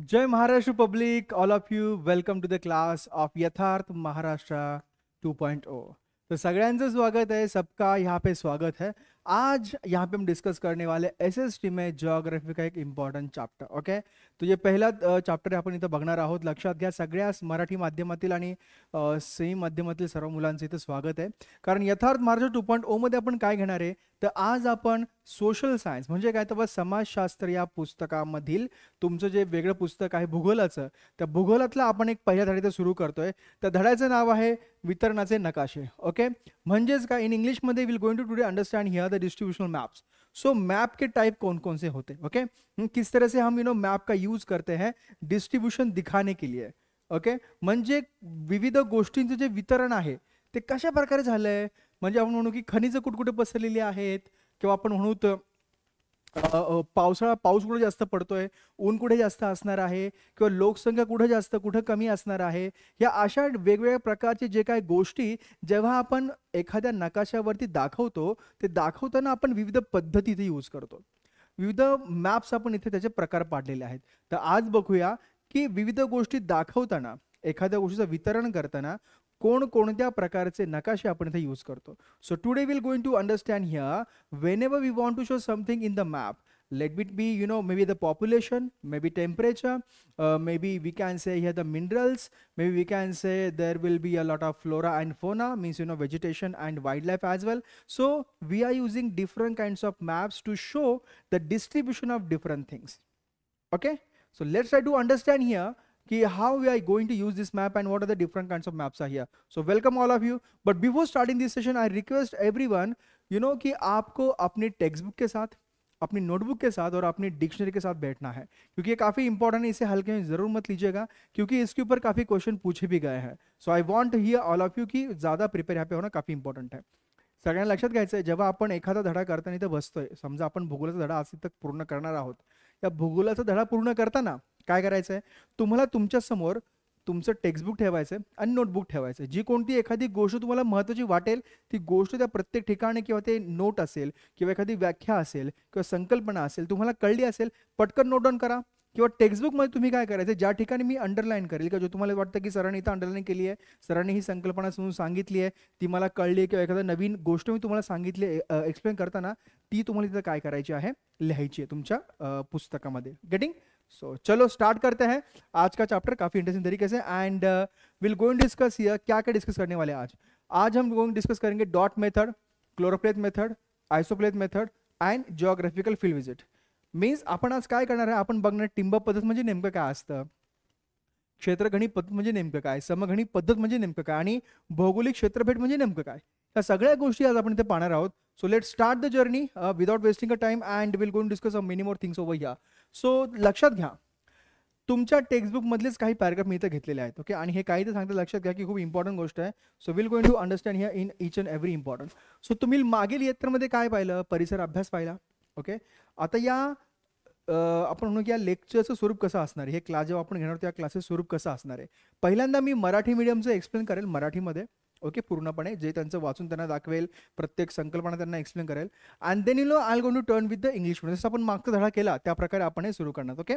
जय Maharashtra public all of you welcome to the class of Yatharth Maharashtra 2.0 तो सग स्वागत है सबका यहाँ पे स्वागत है आज यहाँ पे हम डिस्कस करने वाले एस एस टी में जॉग्राफी का एक इम्पॉर्टंट चैप्टर ओके तो ये पहला चैप्टर आपण इथं बघणार आहोत लक्षात घ्या सगळ्या मराठी माध्यमातील आणि सेम माध्यमातील सर्व मुलांचं इथं स्वागत आहे कारण यथार्थ मार्ज टू पॉईंट ओमध्ये आपण काय घेणार आहे तर आज आपण सोशल सायन्स म्हणजे काय तर समाजशास्त्र या पुस्तकामधील तुमचं जे वेगळं पुस्तक आहे भूगोलाचं त्या भूगोलातला आपण एक पहिल्या धड्याचं सुरू करतोय त्या धड्याचं नाव आहे वितरणाचे नकाशे ओके म्हणजेच काय इन इंग्लिशमध्ये will going to today understand here the distributional maps so map के टाइप कौन कौन से होते ओके okay? किस तरह से हम यू नो मैप का यूज करते हैं डिस्ट्रीब्यूशन दिखाने के लिए ओके म्हणजे विविध गोष्टींचं जे वितरण आहे ते कशा प्रकारे झालंय म्हणजे आपण म्हणू की खनिजं कुठकुठे पसरलेली आहेत किंवा आपण म्हणू पावसाळा पाऊस कुठे जास्त पडतोय ऊन कुठे जास्त असणार आहे किंवा लोकसंख्या कुठे जास्त कुठं कमी असणार आहे या अशा वेगवेगळ्या प्रकारचे जे काही गोष्टी जेव्हा आपण एखाद्या नकाशावरती दाखवतो ते दाखवताना आपण विविध पद्धती यूज करतो विविध मॅप्स आपण इथे त्याचे प्रकार पाडलेले आहेत तर आज बघूया की विविध गोष्टी दाखवताना एखाद्या गोष्टीचं वितरण करताना को प्रकार से नकाशे अपन इधे यूज करते so today will going to understand here whenever we want to show something in the map let it be you know may be the population may be temperature may be we can say here the minerals may be we can say there will be a lot of flora and fauna means you know vegetation and wild life as well so we are using different kind of maps to show the distribution of different things okay so let's I to understand here कि how we are going to use this map and what are the different kinds of maps are here. So welcome all of you. But before starting this session, I request everyone, you know कि आपको अपने text book के साथ अपनी notebook के साथ और अपनी डिक्शनरी के साथ बैठना है क्योंकि ये काफ़ी इंपॉर्टेंट है इसे हल्के में ज़रूर मत लीजिएगा क्योंकि इसके ऊपर काफ़ी क्वेश्चन पूछे भी गए हैं so I want here all of you की ज़्यादा प्रिपेयर यहाँ पे होना काफ़ी इंपॉर्टेंट है सगळ्यांना लक्षात घ्यायचं आहे जेव्हा आपण एखादा धडा करताना इथं बसतोय समजा आपण भूगोलाचा धडा आज तक पूर्ण करणार आहोत या भूगोलाचा धडा पूर्ण करताना काय करायचं आहे तुम्हाला तुमच्यासमोर तुमचं टेक्स्टबुक ठेवायचं आणि नोटबुक ठेवायचं जी कोणती एखादी गोष्ट तुम्हाला महत्त्वाची वाटेल ती गोष्ट त्या प्रत्येक ठिकाणी किंवा ते नोट असेल किंवा एखादी व्याख्या असेल किंवा संकल्पना असेल तुम्हाला कळली असेल पटकन नोट डाऊन करा किंवा टेक्स्टबुकमध्ये तुम्ही काय करायचं ज्या ठिकाणी मी अंडरलाईन करेल किंवा जो तुम्हाला वाटतं की सरांनी इथं अंडरलाईन केली आहे सरांनी ही संकल्पना समजून सांगितली आहे ती मला कळली किंवा एखादा नवीन गोष्ट मी तुम्हाला सांगितली एक्सप्लेन करताना ती तुम्हाला तिथं काय करायची आहे लिहायची आहे तुमच्या पुस्तकामध्ये गेटिंग सो so, चलो स्टार्ट करते हैं आज का चैप्टर काफ़ी इंटरेस्टिंग तरीके से and will going discuss here क्या क्या डिस्कस करने वाले आज आज हम गोइंग डिस्कस करेंगे dot method choropleth method isopleth method and geographical field visit means आपण आज काय करणार आहे आपण बघणार टिंब पद्धत म्हणजे नेमकं काय क्षेत्रघणी पद्धत म्हणजे नेमकं काय समघणी पद्धत म्हणजे नेमकं काय आणि भौगोलिक क्षेत्रभेट म्हणजे नेमकं काय या सगळ्या गोष्टी आज आपण इथे आहोत so let start the journey without wasting a time and will gone discuss a many more things over या सो लक्षात घ्या तुमच्या टेक्स्टबुकमधलेच काही पॅरेग्राफ मी इथं घेतलेले आहेत ओके आणि हे काही तर सांगते लक्षात घ्या की खूप इम्पॉर्टंट गोष्ट आहे so will going to understand here in each and every important so तुम्ही मागील येत्रमध्ये काय पाहिलं परिसर अभ्यास पाहिला ओके आता या आपण म्हणू की या लेक्चरचं स्वरूप कसं असणार आहे हे क्लास जेव्हा आपण घेणार त्या क्लासेस स्वरूप कसं असणार आहे पहिल्यांदा मी मराठी मिडियमचं एक्सप्लेन करेल मराठीमध्ये ओके पूर्णपणे जे त्यांचं वाचून त्यांना दाखवेल प्रत्येक संकल्पना त्यांना एक्सप्लेन करेल and then you know I gone to turn with the English medium जसं आपण मागचा धडा केला त्या प्रकारे आपण हे सुरू करणार ओके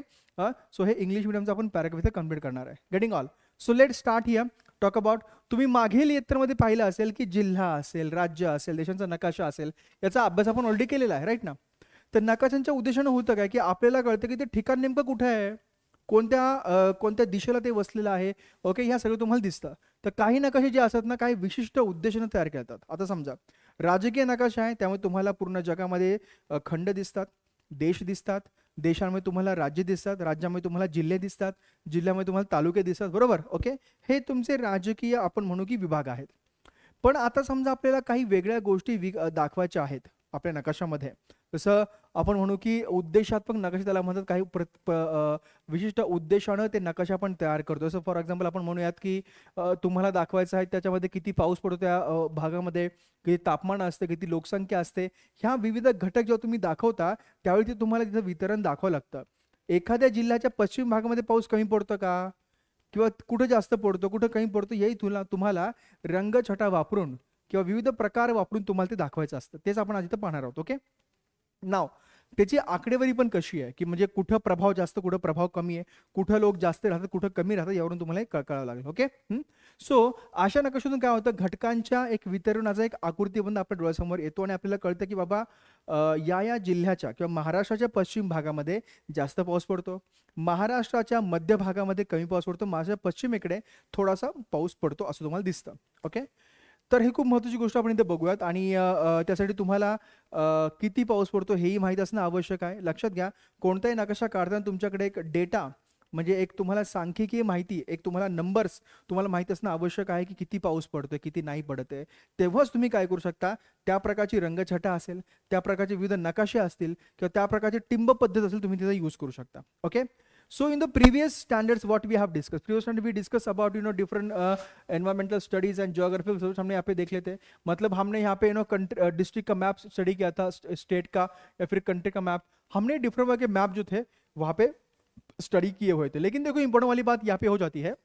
सो हे इंग्लिश मिडियमचं आपण पॅराग्राफ इथं कम्प्लीट करणार आहे getting all so let start here talk about तुम्ही मागील येत्रमध्ये पाहिलं असेल की जिल्हा असेल राज्य असेल देशांचा नकाशा असेल याचा अभ्यास आपण ऑलरेडी केलेला आहे राईट ना तर नकाशांच्या उद्देशानं होतं काय की आपल्याला कळतं की ते ठिकाण नेमकं कुठे आहे कोणत्या कोणत्या दिशेला ते वसलेलं आहे ओके ह्या सगळं तुम्हाला दिसतं तर काही नकाशे जे असतात ना काही विशिष्ट उद्देशाने तयार करतात आता समजा राजकीय नकाशा आहे त्यामुळे तुम्हाला पूर्ण जगामध्ये खंड दिसतात देश दिसतात देशांमध्ये तुम्हाला राज्य दिसतात राज्यामध्ये तुम्हाला जिल्हे दिसतात जिल्ह्यामध्ये तुम्हाला तालुके दिसतात बरोबर ओके हे तुमचे राजकीय आपण म्हणू की विभाग आहेत पण आता समजा आपल्याला काही वेगळ्या गोष्टी दाखवायच्या आहेत आपल्या नकाशामध्ये जसं आपण म्हणू की उद्देशात्मक नकाशा त्याला म्हणतात काही विशिष्ट उद्देशानं ते नकाशा पण तयार करतो जसं फॉर एक्झाम्पल आपण म्हणूयात की तुम्हाला दाखवायचं आहे त्याच्यामध्ये किती पाऊस पडतो त्या भागामध्ये किती तापमान असते किती लोकसंख्या असते ह्या विविध घटक जेव्हा तुम्ही दाखवता त्यावेळी ते तुम्हाला तिथं वितरण दाखवावं लागतं एखाद्या जिल्ह्याच्या पश्चिम भागामध्ये पाऊस कमी पडतो का किंवा कुठं जास्त पडतो कुठं कमी पडतो हेही तुला तुम्हाला रंगछटा वापरून किंवा विविध प्रकार वापरून तुम्हाला ते दाखवायचं असतं तेच आपण आज इथं पाहणार आहोत ओके नाव त्याची आकडेवारी पण कशी आहे की म्हणजे कुठं प्रभाव जास्त कुठं प्रभाव कमी आहे कुठं लोक जास्त राहतात कुठं कमी राहतात यावरून तुम्हाला एक कळावं लागेल ओके सो अशा नकाशातून काय होतं घटकांच्या एक वितरणाचा एक आकृतीबंध आपल्या डोळ्यासमोर येतो आणि आपल्याला कळतं की बाबा या या जिल्ह्याच्या किंवा महाराष्ट्राच्या पश्चिम भागामध्ये जास्त पाऊस पडतो महाराष्ट्राच्या मध्य भागामध्ये कमी पाऊस पडतो माझ्या पश्चिमेकडे थोडासा पाऊस पडतो असं तुम्हाला दिसतं ओके तर ही खूप महत्वाची गोष्ट आपण इथे बघूयात आणि त्यासाठी तुम्हाला किती पाऊस पडतो हेही माहीत असणं आवश्यक आहे लक्षात घ्या कोणताही नकाशा काढताना तुमच्याकडे एक डेटा म्हणजे एक तुम्हाला सांख्यिकीय माहिती एक तुम्हाला नंबर्स तुम्हाला माहीत असणं आवश्यक आहे की किती पाऊस पडतोय किती नाही पडत आहे तेव्हाच तुम्ही काय करू शकता त्या प्रकारची रंगछटा असेल त्या प्रकारचे विविध नकाशे असतील किंवा त्या प्रकारची टिंब पद्धत असेल तुम्ही तिथे यूज करू शकता okay So in the previous standards, what we have discussed, previous standard we discuss about you know different uh, environmental studies and geography so हमने यहाँ पे देख लेते हैं मतलब हमने यहाँ पे you know डिस्ट्रिक्ट uh, का मैप स्टडी किया था स्टेट का या फिर कंट्री का मैप हमने डिफरेंट वर्ग के मैप जो थे वहाँ पे स्टडी किए हुए थे लेकिन देखो इंपॉर्टेंट वाली बात यहाँ पे हो जाती है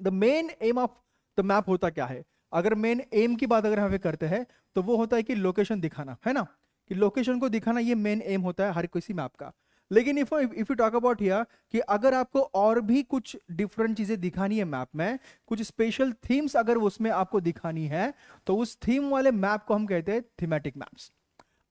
the main aim of the map होता क्या है अगर मेन एम की बात अगर हमें करते हैं तो वो होता है कि लोकेशन दिखाना है ना कि लोकेशन को दिखाना ये मेन एम होता है हर किसी मैप का लेकिन if if you talk about here कि अगर आपको और भी कुछ डिफरेंट चीजें दिखानी है मैप में कुछ स्पेशल थीम्स अगर उसमें आपको दिखानी है तो उस थीम वाले मैप को हम कहते हैं थीमेटिक मैप्स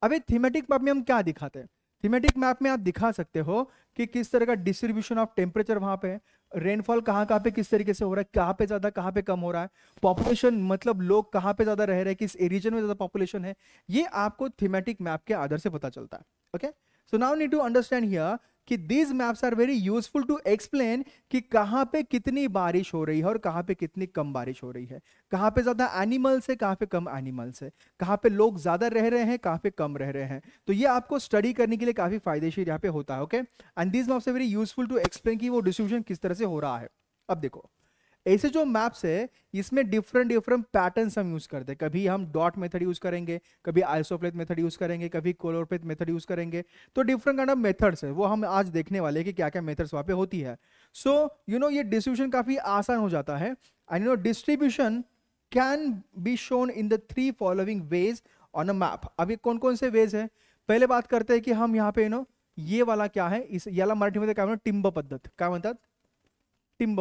अभी थीमेटिक मैप में हम क्या दिखाते हैं थीमेटिक मैप में आप दिखा सकते हो कि किस तरह का डिस्ट्रीब्यूशन ऑफ टेम्परेचर वहां पे रेनफॉल कहाँ कहाँ पे किस तरीके से हो रहा है कहाँ पे ज़्यादा कहाँ पे कम हो रहा है पॉपुलेशन मतलब लोग कहाँ पे ज़्यादा रह रहे हैं किस रीजन में ज़्यादा पॉपुलेशन है ये आपको थीमेटिक मैप के आधार से पता चलता है okay okay? So now need to understand here कि these maps are very useful to explain कि कहाँ पे कितनी बारिश हो रही है और कहाँ पे कितनी कम बारिश हो रही है कहाँ पे ज़्यादा एनिमल्स है कहाँ पे कम एनिमल्स है कहाँ पे लोग ज़्यादा रह रहे हैं कहाँ पे कम रह रहे हैं तो ये आपको स्टडी करने के लिए काफ़ी फायदेशीर यहाँ पे होता है okay and these maps are very useful to explain कि वो डिस्ट्रीब्यूशन किस तरह से हो रहा है अब देखो ऐसे जो मैप्स है इसमें डिफरेंट डिफरेंट पैटर्न हम यूज़ करते हैं कभी हम डॉट मेथड यूज़ करेंगे कभी आइसोप्लेट मेथड यूज़ करेंगे कभी कोलोरपेथ मेथड यूज़ करेंगे तो डिफरेंट काइंड ऑफ मेथड्स है वो हम आज देखने वाले हैं कि क्या क्या मेथड्स वहाँ पे होती है सो यू नो ये डिस्ट्रीब्यूशन काफ़ी आसान हो जाता है and you know distribution can be shown in the three following ways on a map अब ये कौन कौन से वेज है पहले बात करते हैं कि हम यहाँ पे यू नो ये वाला क्या है इस याला मराठीमध्ये काय म्हणतात टिंब पद्धत काय है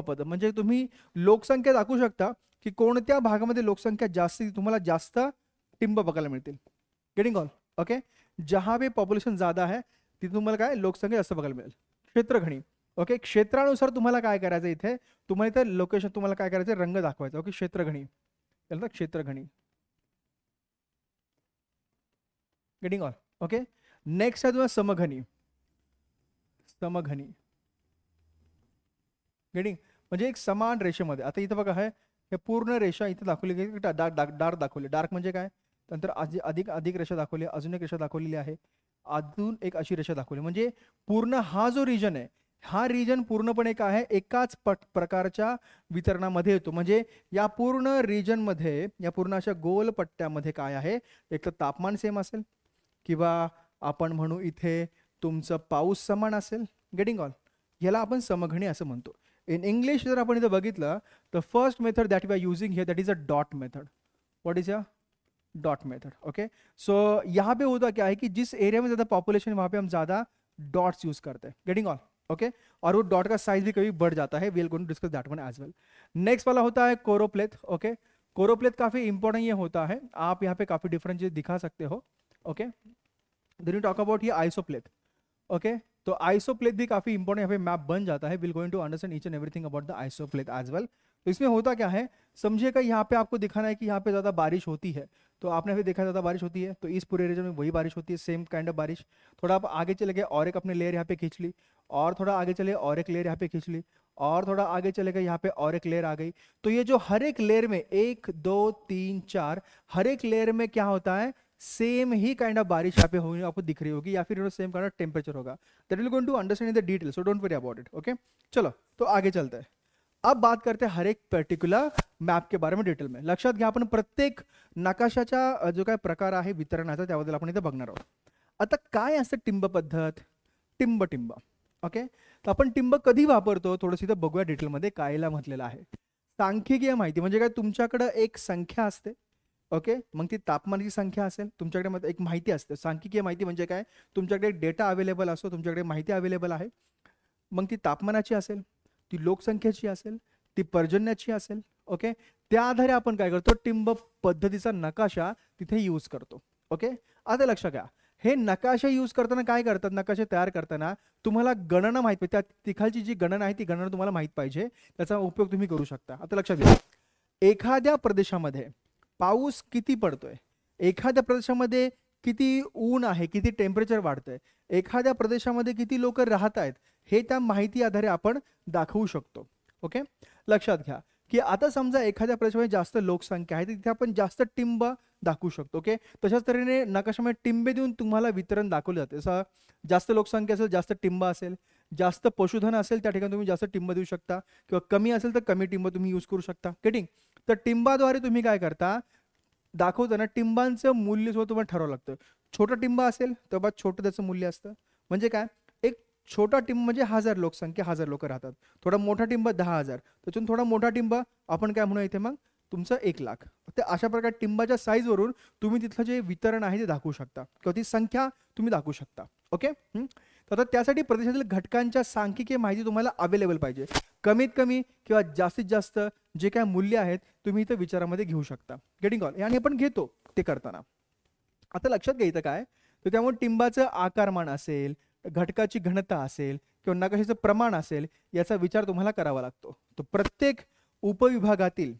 पद म्हणजे तुम्ही लोकसंख्या दाखवू शकता की कोणत्या भागामध्ये लोकसंख्या जास्त तुम्हाला जास्त टिंब बघायला मिळतील गेटिंग ऑल ओके जहा बी पॉप्युलेशन ज्यादा आहे तिथे तुम्हाला काय लोकसंख्या जास्त बघायला मिळेल क्षेत्रघणी ओके क्षेत्रानुसार तुम्हाला काय करायचं इथे तुम्हाला इथे लोकेशन तुम्हाला काय करायचं रंग दाखवायचा ओके क्षेत्रघणी त्याला क्षेत्रघणी गेटिंग ऑल ओके नेक्स्ट आहे तुम्हाला समघनी समघणी गेटिंग म्हणजे एक समान रेषेमध्ये आता इथं बघा आहे हे पूर्ण रेषा इथे दाखवली गेली डार्क डार्क डार्क दाखवली डार्क म्हणजे काय नंतर अधिक अधिक रेषा दाखवली अजून एक रेषा दाखवलेली आहे अजून एक अशी रेषा दाखवली म्हणजे पूर्ण हा जो रिजन आहे हा रिजन पूर्णपणे काय आहे एकाच पट प्रकारच्या वितरणामध्ये येतो म्हणजे या पूर्ण रिजनमध्ये या पूर्ण अशा गोल पट्ट्यामध्ये काय आहे एक तर तापमान सेम असेल किंवा आपण म्हणू इथे तुमचं पाऊस समान असेल गेटिंग ऑल याला आपण समघणी असं म्हणतो इन इंग्लिश जर आप इतना बगित तर first method that we are using here that is a dot method what is a dot method okay so यहाँ पे होता क्या है कि जिस एरिया में ज़्यादा पॉपुलेशन वहाँ पे हम ज़्यादा डॉट्स यूज़ करते हैं गेटिंग ऑल ओके और वो डॉट का साइज भी कभी बढ़ जाता है will gone discuss that one as well next वाला होता है कोरोप्लेथ ओके कोरोप्लेथ काफ़ी इंपॉर्टेंट ये होता है आप यहाँ पे काफ़ी डिफरेंट चीज दिखा सकते हो ओके दिन यू टॉक अबाउट ये आइसोप्लेथ ओके तो आइसो प्लेट भी काफी इंपॉर्टेंट यहाँ पे मैप बन जाता है will going to understand each and everything about the plate as well तो इसमें होता क्या है समझिएगा यहाँ पे आपको दिखाना है कि यहाँ पे ज़्यादा बारिश होती है तो आपने भी देखा ज़्यादा बारिश होती है तो इस पूरे रीजन में वही बारिश होती है सेम काइंड ऑफ बारिश थोड़ा आप आगे चले गए और एक अपने लेयर यहाँ पे खींच ली और थोड़ा आगे चले और एक लेयर यहाँ पे खींच ली और थोड़ा आगे चले गए यहाँ पे और एक लेयर आ गई तो ये जो हर एक लेयर में एक दो तीन चार हर एक लेयर में क्या होता है सेम ही काइंड ऑफ बारिश यहाँ पे होगी आपको दिख रही होगी या फिर सेम काइंड ऑफ टेम्परेचर होगा that will going to understand the detail so don't worry about it okay चलो तो आगे चलते हैं अब बात करते हैं हर एक पर्टिक्युलर मैप के बारे में डिटेल में लक्षात घ्या आपण प्रत्येक नकाशा जो काय प्रकार आहे वितरणाचा त्याबद्दल आपण इथे बघणार आहोत आता काय टिंब पद्धत टिंब टिंब ओके तर आपण टिंब कधी वापरतो थोडंसं इथं बघूया डिटेलमध्ये कायला म्हटलेलं आहे सांख्यिकीय माहिती म्हणजे एक संख्या असते ओके मग ती तापमानाची संख्या असेल तुमच्याकडे एक माहिती असते सांख्यिकीय माहिती म्हणजे काय तुमच्याकडे डेटा अवेलेबल असतो तुमच्याकडे माहिती अवेलेबल आहे मग ती तापमानाची असेल ती लोकसंख्येची असेल ती पर्जन्याची असेल ओके त्या आधारे आपण काय करतो टिंब पद्धतीचा नकाशा तिथे यूज करतो ओके आता लक्षात घ्या हे नकाशे यूज करताना काय करतात नकाशे तयार करताना तुम्हाला गणना माहीत त्या तिखालची जी गणना आहे ती गणना तुम्हाला माहित पाहिजे त्याचा उपयोग तुम्ही करू शकता आता लक्षात घ्या एखाद्या प्रदेशामध्ये पाऊस किती पडतोय एखाद्या प्रदेशामध्ये किती ऊन आहे किती टेम्परेचर वाढतंय एखाद्या प्रदेशामध्ये किती लोक राहत आहेत हे त्या माहिती आधारे आपण दाखवू शकतो ओके लक्षात घ्या की आता समजा एखाद्या प्रदेशामध्ये जास्त लोकसंख्या आहे तिथे आपण जास्त टिंब दाखवू शकतो ओके तशाच तऱ्हेने नकाशामध्ये टिंबे देऊन तुम्हाला वितरण दाखवले जाते जसं जास्त लोकसंख्या असेल जास्त टिंब असेल जास्त पशुधन असेल त्या ठिकाणी तुम्ही जास्त टिंब देऊ शकता किंवा कमी असेल तर कमी टिंब तुम्ही यूज करू शकता केटिंग तर टिंबाद्वारे तुम्ही काय करता दाखवताना टिंबांचं मूल्य सुद्धा तुम्हाला ठरावं लागतं छोटा टिंबा असेल तर बा छोटं त्याचं मूल्य असतं म्हणजे काय एक छोटा टिंब म्हणजे हजार लोकसंख्या हजार लोक राहतात थोडा मोठा टिंब दहा हजार त्याच्यातून थोडा मोठा टिंब आपण काय म्हणू इथे मग तुमचं एक लाख तर अशा प्रकारे टिंबाच्या साईजवरून तुम्ही तिथलं जे वितरण आहे ते दाखवू शकता किंवा ती संख्या तुम्ही दाखवू शकता ओके तर त्यासाठी प्रदेशातील घटकांच्या सांख्यिकीय माहिती तुम्हाला अवेलेबल पाहिजे कमीत कमी किंवा जास्तीत जास्त जे काय मूल्य आहेत तुम्ही इथं विचारामध्ये घेऊ शकता गेटिंग ऑल आणि आपण घेतो ते करताना आता लक्षात घ्यायचं काय तर त्यामुळे टिंबाचं आकारमान असेल घटकाची घनता असेल किंवा नकाशाचं प्रमाण असेल याचा विचार तुम्हाला करावा लागतो तर प्रत्येक उपविभागातील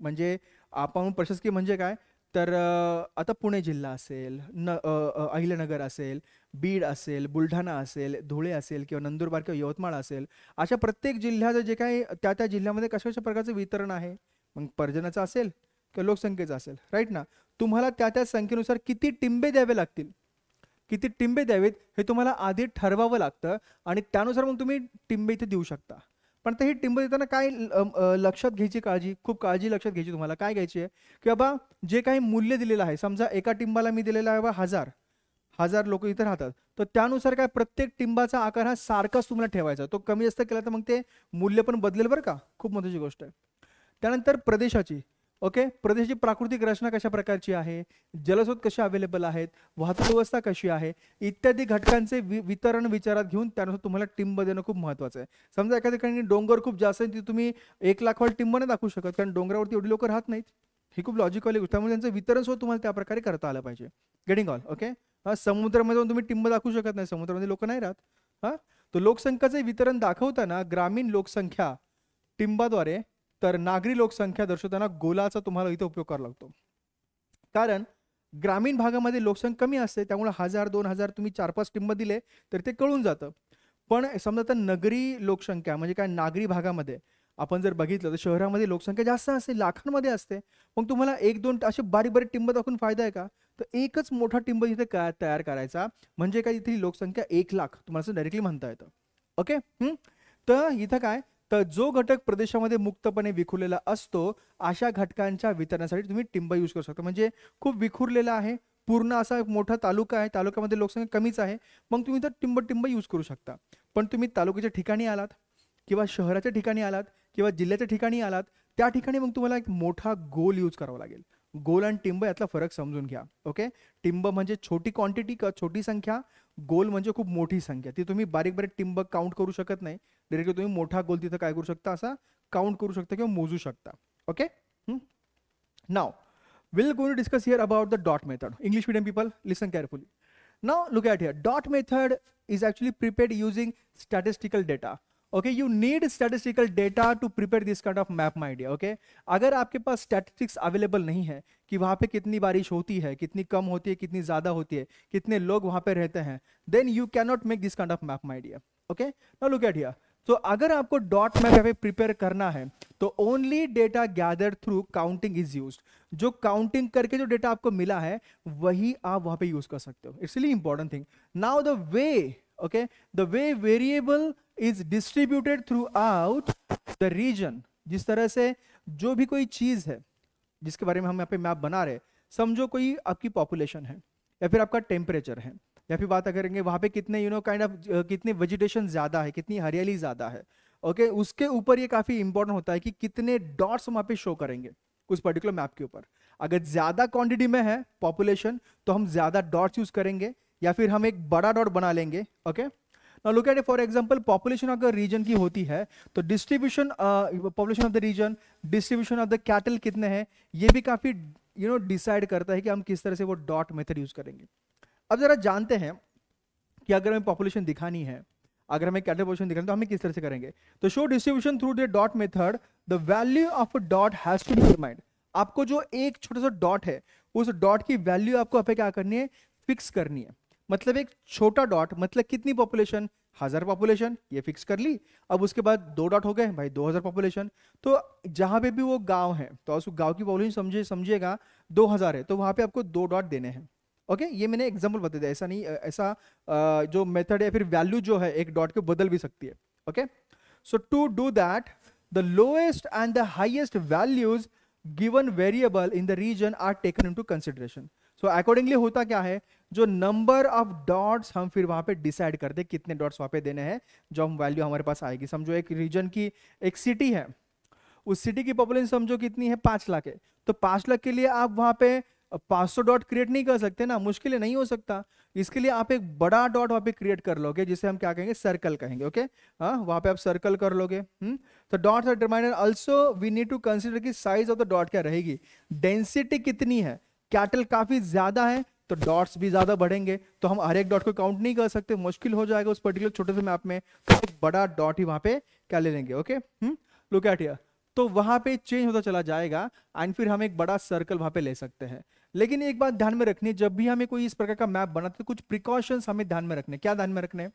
म्हणजे आपण प्रशासकीय म्हणजे काय तर आता पुणे जिल्हा असेल न अहिलनगर असेल बीड असेल बुलढाणा असेल धुळे असेल किंवा नंदुरबार किंवा यवतमाळ असेल अशा प्रत्येक जिल्ह्याचं जे काही त्या त्या जिल्ह्यामध्ये कशा कशा प्रकारचं वितरण आहे मग पर्जनाचं असेल किंवा लोकसंख्येचं असेल राईट ना तुम्हाला त्या त्या संख्येनुसार किती टिंबे द्यावे लागतील किती टिंबे द्यावेत हे तुम्हाला आधी ठरवावं लागतं आणि त्यानुसार मग तुम्ही टिंबे इथे देऊ शकता पण ते ही टिंब देताना काय लक्षात घ्यायची काळजी खूप काळजी लक्षात घ्यायची तुम्हाला काय घ्यायची आहे की बाबा जे काही मूल्य दिलेलं आहे समजा एका टिंबाला मी दिलेला आहे बा हजार हजार लोक इथे राहतात तर त्यानुसार काय प्रत्येक टिंबाचा आकार हा सारखाच तुम्हाला ठेवायचा तो कमी जास्त केला तर मग ते मूल्य पण बदलेल बरं का खूप महत्वाची गोष्ट आहे त्यानंतर प्रदेशाची ओके प्रदेशाची प्राकृतिक रचना कशा प्रकारची आहे जलस्रोत कसे अवेलेबल आहेत वाहतूक व्यवस्था कशी आहे इत्यादी घटकांचे वि वितरण विचारात घेऊन त्यानुसार तुम्हाला टिंब देणं खूप महत्त्वाचं आहे समजा एखाद्या ठिकाणी डोंगर खूप जास्त आहे तिथे तुम्ही एक लाखवर टिंब नाही दाखवू शकत कारण डोंगरावरती एवढी लोक राहत नाहीत ही खूप लॉजिकली गोष्ट त्यामुळे त्यांचं वितरण सुद्धा तुम्हाला त्या प्रकारे करता आलं पाहिजे गेटिंग ऑल ओके हा समुद्रामध्ये जाऊन तुम्ही टिंब दाखवू शकत नाही समुद्रामध्ये लोक नाही राहत हा तर लोकसंख्याचे वितरण दाखवताना ग्रामीण लोकसंख्या टिंबाद्वारे तर नागरी लोकसंख्या दर्शवताना गोलाचा तुम्हाला इथे उपयोग करावा लागतो कारण ग्रामीण भागामध्ये लोकसंख्या कमी असते त्यामुळे हजार दोन हजार तुम्ही चार पाच टिंब दिले तर ते कळून जातं पण समजा तर नगरी लोकसंख्या म्हणजे काय नागरी भागामध्ये आपण जर बघितलं तर शहरामध्ये लोकसंख्या जास्त असते लाखांमध्ये असते मग तुम्हाला एक दोन असे बारीक बारीक टिंब दाखवून फायदा आहे का तर एकच मोठा टिंब इथे काय तयार करायचा म्हणजे काय इथे लोकसंख्या एक लाख तुम्हाला असं डायरेक्टली म्हणता येतं ओके तर इथं काय तर जो घटक प्रदेशामध्ये मुक्तपणे विखुरलेला असतो अशा घटकांच्या वितरणासाठी तुम्ही टिंब यूज करू शकता म्हणजे खूप विखुरलेला आहे पूर्ण असा एक मोठा तालुका आहे तालुक्यामध्ये लोकसंख्या कमीच आहे मग तुम्ही तर टिंब टिंब यूज करू शकता पण तुम्ही तालुक्याच्या ठिकाणी आलात किंवा शहराच्या ठिकाणी आलात किंवा जिल्ह्याच्या ठिकाणी आलात त्या ठिकाणी मग तुम्हाला एक मोठा गोल यूज करावा लागेल गोल एंड टिंब यातला फरक समजून घ्या ओके टिंब म्हणजे छोटी क्वांटिटी छोटी संख्या गोल म्हणजे खूप मोठी संख्या ती तुम्ही बारीक बारीक टिंब काउंट करू शकत नाही डायरेक्टली तुम्ही मोठा गोल तिथं काय करू शकता असा काउंट करू शकता किंवा मोजू शकता okay now will go to discuss here about the dot method English medium people listen carefully now look at here dot method is actually prepared using statistical data okay you need statistical data to prepare this kind of map माइडिया okay अगर आपके पास statistics available नहीं है कि वहाँ पे कितनी बारिश होती है कितनी कम होती है कितनी ज़्यादा होती है कितने लोग वहाँ पे रहते हैं then you can not make this kind of map माइडिया ओके ना लुक एट हियर तो अगर आपको डॉट मैप यहाँ पे प्रिपेयर करना है तो only data gather through counting is use जो काउंटिंग करके जो डेटा आपको मिला है वही आप वहाँ पे यूज कर सकते हो it's really important thing now the way okay the way variable is distributed throughout the region जिस तरह से जो भी कोई चीज है जिसके बारे में हम यहाँ पे मैप बना रहे समझो कोई आपकी पॉपुलेशन है या फिर आपका टेम्परेचर है या फिर बात करेंगे वहाँ पे कितने यू नो काइंड ऑफ कितने वेजिटेशन ज़्यादा है कितनी हरियाली ज़्यादा है ओके okay? उसके ऊपर ये काफ़ी इंपॉर्टेंट होता है कि कितने डॉट्स वहाँ पे शो करेंगे उस पर्टिकुलर मैप के ऊपर अगर ज़्यादा क्वांटिटी में है पॉपुलेशन तो हम ज़्यादा डॉट्स यूज़ करेंगे या फिर हम एक बड़ा डॉट बना लेंगे okay okay? Look at for example population अगर रीजन की होती है तो distribution population of the region distribution of the cattle कितने हैं ये भी काफ़ी यू नो डिसाइड करता है कि हम किस तरह से वो डॉट मेथड यूज़ करेंगे अब ज़रा जानते हैं कि अगर हमें पॉपुलेशन दिखानी है अगर हमें कैटल पॉपुलेशन दिखानी तो हमें किस तरह से करेंगे तो show distribution through the dot method the value of a dot has to be determined आपको जो एक छोटा सा डॉट है उस डॉट की वैल्यू आपको आप क्या करनी है फिक्स करनी है मतलब एक छोटा डॉट मतलब कितनी पॉपुलेशन हजार पॉपुलेशन ये फिक्स कर ली अब उसके बाद दो डॉट हो गए भाई दो हजार पॉपुलेशन तो जहां पे भी वो गांव है तो उस गांव की पॉपुलेशन समझे समझिएगा दो हजार है तो वहां पे आपको दो डॉट देने हैं ओके ये मैंने एग्जाम्पल बता दिया ऐसा नहीं ऐसा जो मेथड है फिर वैल्यू जो है एक डॉट के बदल भी सकती है okay so to do that the lowest and the highest values given variable in the region are taken into consideration so accordingly होता क्या है जो नंबर ऑफ डॉट्स हम फिर वहां पे डिसाइड करते हैं कितने डॉट्स वहां पे देने हैं जो हम वैल्यू हमारे पास आएगी समझो एक रीजन की एक सिटी है उस सिटी की पॉपुलेशन समझो कितनी है पांच लाख है तो पांच लाख के लिए आप वहां पे पांच सौ डॉट क्रिएट नहीं कर सकते ना मुश्किल नहीं हो सकता इसके लिए आप एक बड़ा डॉट वहां पे क्रिएट कर लोगे जिसे हम क्या कहेंगे सर्कल कहेंगे ओके हाँ पे आप सर्कल कर लोगे हुँ? हम्म? तो dot are determiner also we need to consider की साइज ऑफ द डॉट क्या रहेगी डेंसिटी कितनी है कैटल काफ़ी ज़्यादा है तो डॉट्स भी ज़्यादा बढ़ेंगे तो हम हर एक डॉट को काउंट नहीं कर सकते मुश्किल हो जाएगा उस पर्टिकुलर छोटे से मैप में तो एक बड़ा डॉट ही वहां पे क्या ले लेंगे ओके लुक एट हियर तो वहां पे चेंज होता चला जाएगा एंड फिर हम एक बड़ा सर्कल वहां पे ले सकते हैं लेकिन एक बात ध्यान में रखनी है जब भी हमें कोई इस प्रकार का मैप बनाते तो कुछ प्रिकॉशन हमें ध्यान में रखने क्या ध्यान में रखने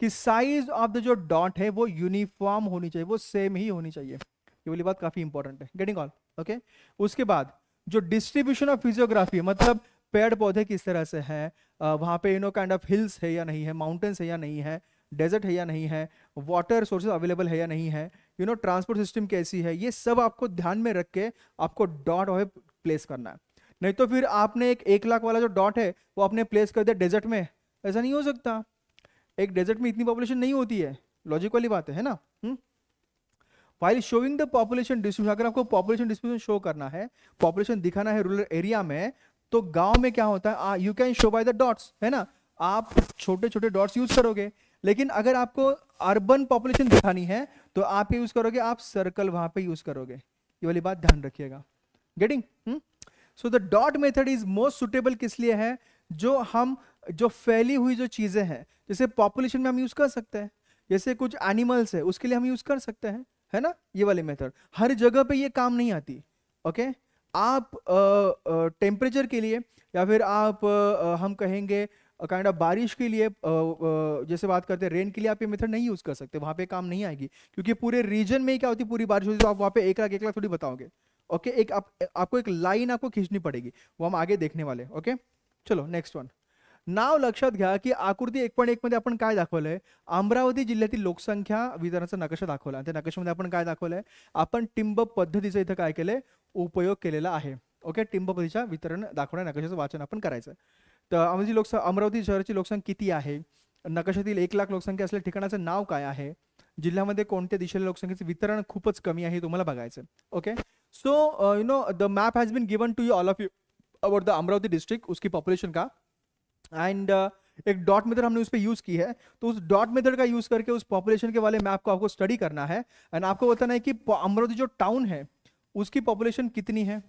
कि साइज ऑफ द जो डॉट है वो यूनिफॉर्म होनी चाहिए वो सेम ही होनी चाहिए ये वाली बात काफ़ी इंपॉर्टेंट है गेटिंग ऑल ओके उसके बाद जो डिस्ट्रीब्यूशन ऑफ फिजियोग्राफी मतलब पेड़ पौधे किस तरह से हैं वहाँ पे you know kind of hills है या नहीं है माउंटेन्स है या नहीं है डेजर्ट है या नहीं है वाटर सोर्सेज अवेलेबल है या नहीं है यू नो ट्रांसपोर्ट सिस्टम कैसी है ये सब आपको ध्यान में रख के आपको डॉट वहाँ प्लेस करना है नहीं तो फिर आपने एक एक लाख वाला जो डॉट है वो आपने प्लेस कर दिया डेजर्ट में ऐसा नहीं हो सकता एक डेजर्ट में इतनी पॉपुलेशन नहीं होती है लॉजिक वाली बात है ना while showing the population distribution अगर आपको पॉपुलेशन डिस्ट्रीब्यूशन शो करना है पॉपुलेशन दिखाना है रूरल एरिया में तो गांव में क्या होता है you can show by the dots है ना आप छोटे छोटे डॉट्स यूज करोगे लेकिन अगर आपको अर्बन पॉपुलेशन दिखानी है तो आप यूज करोगे आप सर्कल वहां पे यूज करोगे ये वाली बात ध्यान रखिएगा getting so the dot method is most suitable किस लिए है जो हम जो फैली हुई जो चीजें हैं जैसे पॉपुलेशन में हम यूज कर सकते हैं जैसे कुछ एनिमल्स है उसके लिए हम यूज कर सकते हैं है ना ये वाली मेथड हर जगह पे ये काम नहीं आती ओके okay? आप टेम्परेचर के लिए या फिर आप हम कहेंगे काइंड ऑफ बारिश के लिए जैसे बात करते हैं रेन के लिए आप ये मेथड नहीं यूज़ कर सकते वहाँ पे काम नहीं आएगी क्योंकि पूरे रीजन में ही क्या होती है पूरी बारिश होती है तो आप वहाँ पे एक लाख एक लाख थोड़ी बताओगे ओके एक आप, आपको एक लाइन आपको खींचनी पड़ेगी वो हम आगे देखने वाले ओके चलो नेक्स्ट वन नाव लक्षात घ्या की आकृती एक पॉईंट एक मध्ये आपण काय दाखवलंय अमरावती जिल्ह्यातील लोकसंख्या विधान नकाशा दाखवला त्या नकाशामध्ये आपण काय दाखवलंय आपण टिंब पद्धतीचं इथं काय केलंय उपयोग के आहे ओके का वितरण दाखवण्या नकाशाचं वाचन आपण करायचं तर अमरावती लोकसं अमरावती शहराची लोकसंख्या कि आहे नकाशातील एक लाख लोकसंख्या असलेल्या नाव का है जिल्ह्यामध्ये कोणत्या दिशेला लोकसंख्येचं वितरण खूब कमी है तुम्हाला बघायचं okay so you know the map has been given to you all of you about the Amravati district उसकी पॉपुलेशन का एंड uh, एक डॉट मेथड हमने उस पर यूज़ की है तो उस डॉट मेथड का यूज़ करके उस पॉपुलेशन के वाले मैप को आपको स्टडी करना है एंड आपको बताना है कि अमरावती जो टाउन है उसकी पॉपुलेशन कितनी है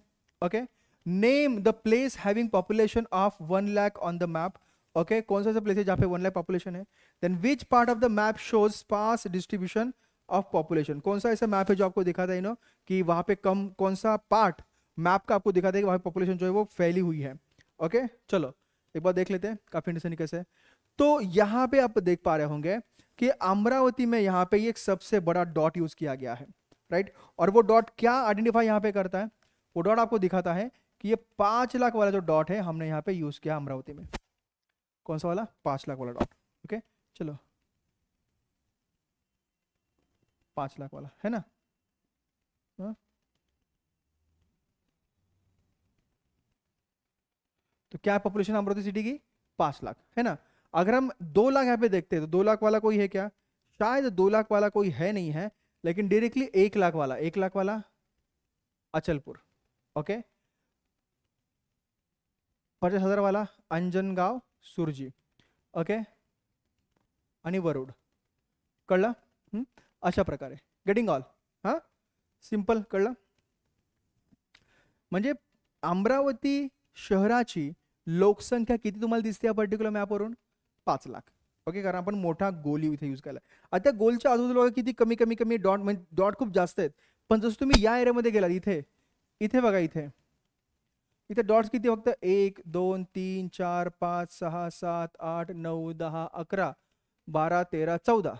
okay name the place having population of one lakh on the map okay कौन सा ऐसा प्लेस है जहाँ पे वन लैक पॉपुलेशन है then which part of the map shows sparse distribution of population कौन सा ऐसा मैप है जो आपको दिखा था इन्हों कि वहाँ पे कम कौन सा पार्ट मैप का आपको दिखा था कि वहाँ पॉपुलेशन जो है वो फैली हुई है ओके okay? चलो एक बार देख लेते हैं काफी इंटरेस्टिंग कैसे तो यहाँ पे आप देख पा रहे होंगे कि अमरावती में यहाँ पे एक सबसे बड़ा डॉट यूज किया गया है राइट और वो डॉट क्या आइडेंटिफाई यहाँ पे करता है वो डॉट आपको दिखाता है कि ये पांच लाख वाला जो डॉट है हमने यहाँ पे यूज़ किया अमरावती में कौन सा वाला पांच लाख वाला डॉट ओके चलो पांच लाख वाला है ना हा? तो क्या पॉपुलेशन अमरावती सिटी की पांच लाख है ना अगर हम दो लाख यहाँ पे देखते हैं तो दो लाख वाला कोई है क्या शायद दो लाख वाला कोई है नहीं है लेकिन डायरेक्टली एक लाख वाला एक लाख वाला अचलपुर ओके पचास हजार वाला अंजनगाव सुरजी ओके आणि वरुड कळलं अशा प्रकारे गेटिंग ऑल हाँ सिंपल कल म्हणजे अमरावती शहराची लोकसंख्या किती तुम्हाला दिसते या पर्टिक्युलर मॅपवरून पाच लाख ओके कारण आपण मोठा गोल इथे यूज केला आता गोलच्या आजूबाजूला किती कमी कमी कमी डॉट म्हणजे डॉट खूप जास्त आहेत पण जसं तुम्ही या एरियामध्ये गेलात इथे इथे बघा इथे इथे डॉट्स किती फक्त एक दोन तीन चार पाच सहा सात आठ नऊ दहा अकरा बारा तेरा चौदा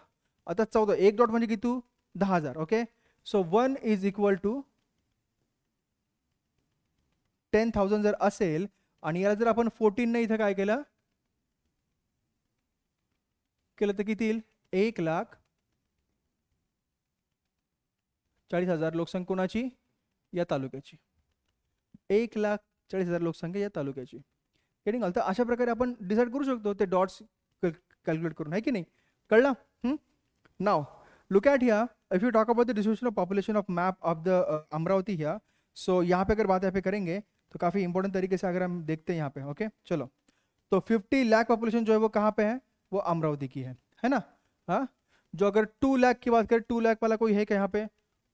आता चौदा एक डॉट म्हणजे किती दहा हजार okay so one is equal to ten thousand जर असेल आणि याला जर आपण फोर्टीनने इथे काय केलं केलं तर तो किती एक लाख चाळीस हजार लोकसंख्या कोणाची या तालुक्याची एक लाख चाळीस हजार लोकसंख्या या तालुक्याची हेडिंग तर अशा प्रकारे आपण डिसाइड करू शकतो ते डॉट्स कॅल्क्युलेट करून आहे की नाही कळला now look at here if you talk about the distribution of population of map of the Amravati here so यहाँ पे अगर बात यहाँ पे करेंगे तो काफ़ी इंपॉर्टेंट तरीके से अगर हम देखते हैं यहाँ पे ओके okay? चलो तो 50 लाख पॉपुलेशन जो है वो कहाँ पे है वो अमरावती की है है ना हाँ जो अगर टू लाख की बात करें टू लाख वाला कोई है क्या यहाँ पे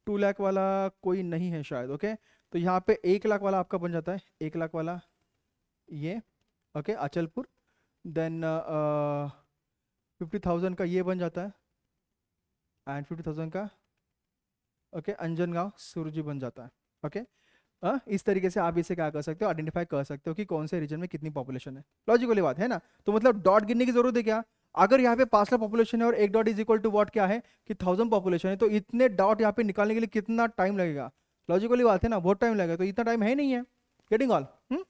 टू लाख वाला कोई नहीं है शायद ओके तो यहाँ पे एक लाख वाला आपका बन जाता है एक लाख वाला ये okay Achalpur then fifty thousand का ये बन जाता है एंड फिफ्टी थाउजेंड का ओके अंजन गांव सुरजी बन जाता है ओके आ, इस तरीके से आप इसे क्या कर सकते हो आइडेंटिफाई कर सकते हो कि कौन से रीजन में कितनी पॉपुलेशन है लॉजिकली बात है ना तो मतलब डॉट गिनने की जरूरत है क्या अगर यहाँ पे पांच लाख पॉपुलेशन है और एक dot is equal to what क्या है कि थाउजेंड पॉपुलेशन है तो इतने डॉट यहाँ पे निकालने के लिए कितना टाइम लगेगा लॉजिकली बात है ना बहुत टाइम लगेगा तो इतना टाइम है नहीं है गेटिंग ऑल हम्म?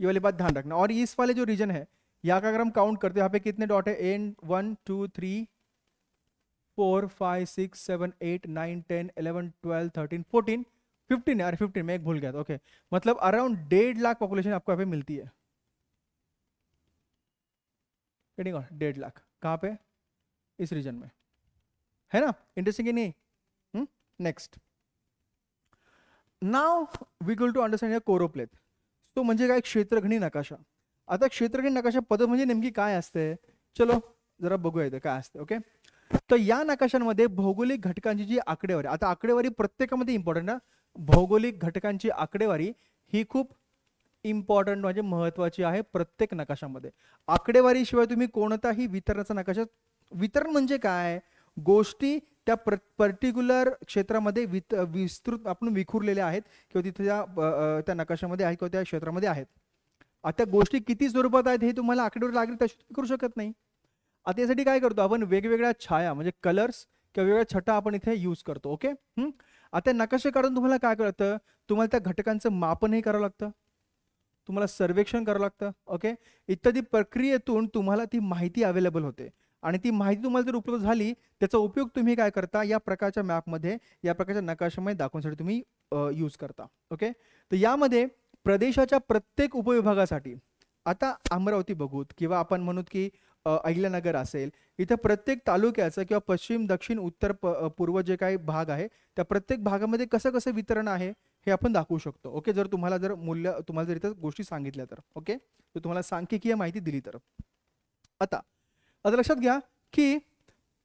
ये वाली बात ध्यान रखना और इस वाले जो रीजन है यहाँ का अगर हम काउंट करते हैं यहाँ पे कितने डॉट है एन one two three four five six seven eight nine ten eleven twelve thirteen fourteen fifteen अरे फिफ्टीन मैं एक भूल गया था ओके मतलब अराउंड डेढ़ लाख पॉपुलेशन आपको यहाँ पे मिलती है गेटिंग डेढ़ लाख कहाँ पे इस रीजन में है ना इंटरेस्टिंग ही नहीं next now we goal to understand choropleth तो म्हणजे काय क्षेत्रघणी नकाशा आता क्षेत्रघणी नकाशा पद म्हणजे नेमकी काय असते चलो जरा बघूया इथं काय असते ओके तर या नकाशांमध्ये भौगोलिक घटकांची जी आकडेवारी आता आकडेवारी प्रत्येकामध्ये इम्पॉर्टंट ना भौगोलिक घटकांची आकडेवारी ही खूप इम्पॉर्टंट म्हणजे महत्वाची आहे प्रत्येक नकाशामध्ये आकडेवारी शिवाय तुम्ही कोणताही वितरणाचा नकाशा वितरण म्हणजे काय गोष्टी त्या प्र पर्टिक्युलर क्षेत्रामध्ये वित विस्तृत आपण विखुरलेल्या आहेत किंवा तिथे त्या त्या नकाशामध्ये आहेत किंवा त्या क्षेत्रामध्ये आहेत आता गोष्टी किती स्वरूपात आहेत हे तुम्हाला आकडेवारी लागेल तशी करू शकत नाही आता यासाठी काय करतो आपण वेगवेगळ्या छाया म्हणजे कलर्स किंवा वेगवेगळ्या छटा आपण इथे यूज करतो ओके आता नकाशे काढून तुम्हाला काय कळतं तुम्हाला त्या घटकांचं मापनही करावं लागतं तुम्हाला सर्वेक्षण करावं लागतं ओके इत्यादी प्रक्रियेतून तुम्हाला ती माहिती अवेलेबल होते आणि ती माहिती तुम्हाला जर उपलब्ध झाली त्याचा उपयोग तुम्ही काय करता या प्रकारच्या मॅपमध्ये या प्रकारच्या नकाशामध्ये दाखवण्यासाठी तुम्ही यूज करता ओके तर यामध्ये प्रदेशाच्या प्रत्येक उपविभागासाठी आता अमरावती बघूत किंवा आपण म्हणूत की अहिल्यानगर असेल इथं प्रत्येक तालुक्याचं किंवा पश्चिम दक्षिण उत्तर पूर्व जे काही भाग आहे त्या प्रत्येक भागामध्ये कसं कसं वितरण आहे हे आपण दाखवू शकतो ओके जर तुम्हाला जर मूल्य तुम्हाला जर इथं गोष्टी सांगितल्या तर ओके तर तुम्हाला सांख्यिकीय माहिती दिली तर आता आता लक्षात घ्या की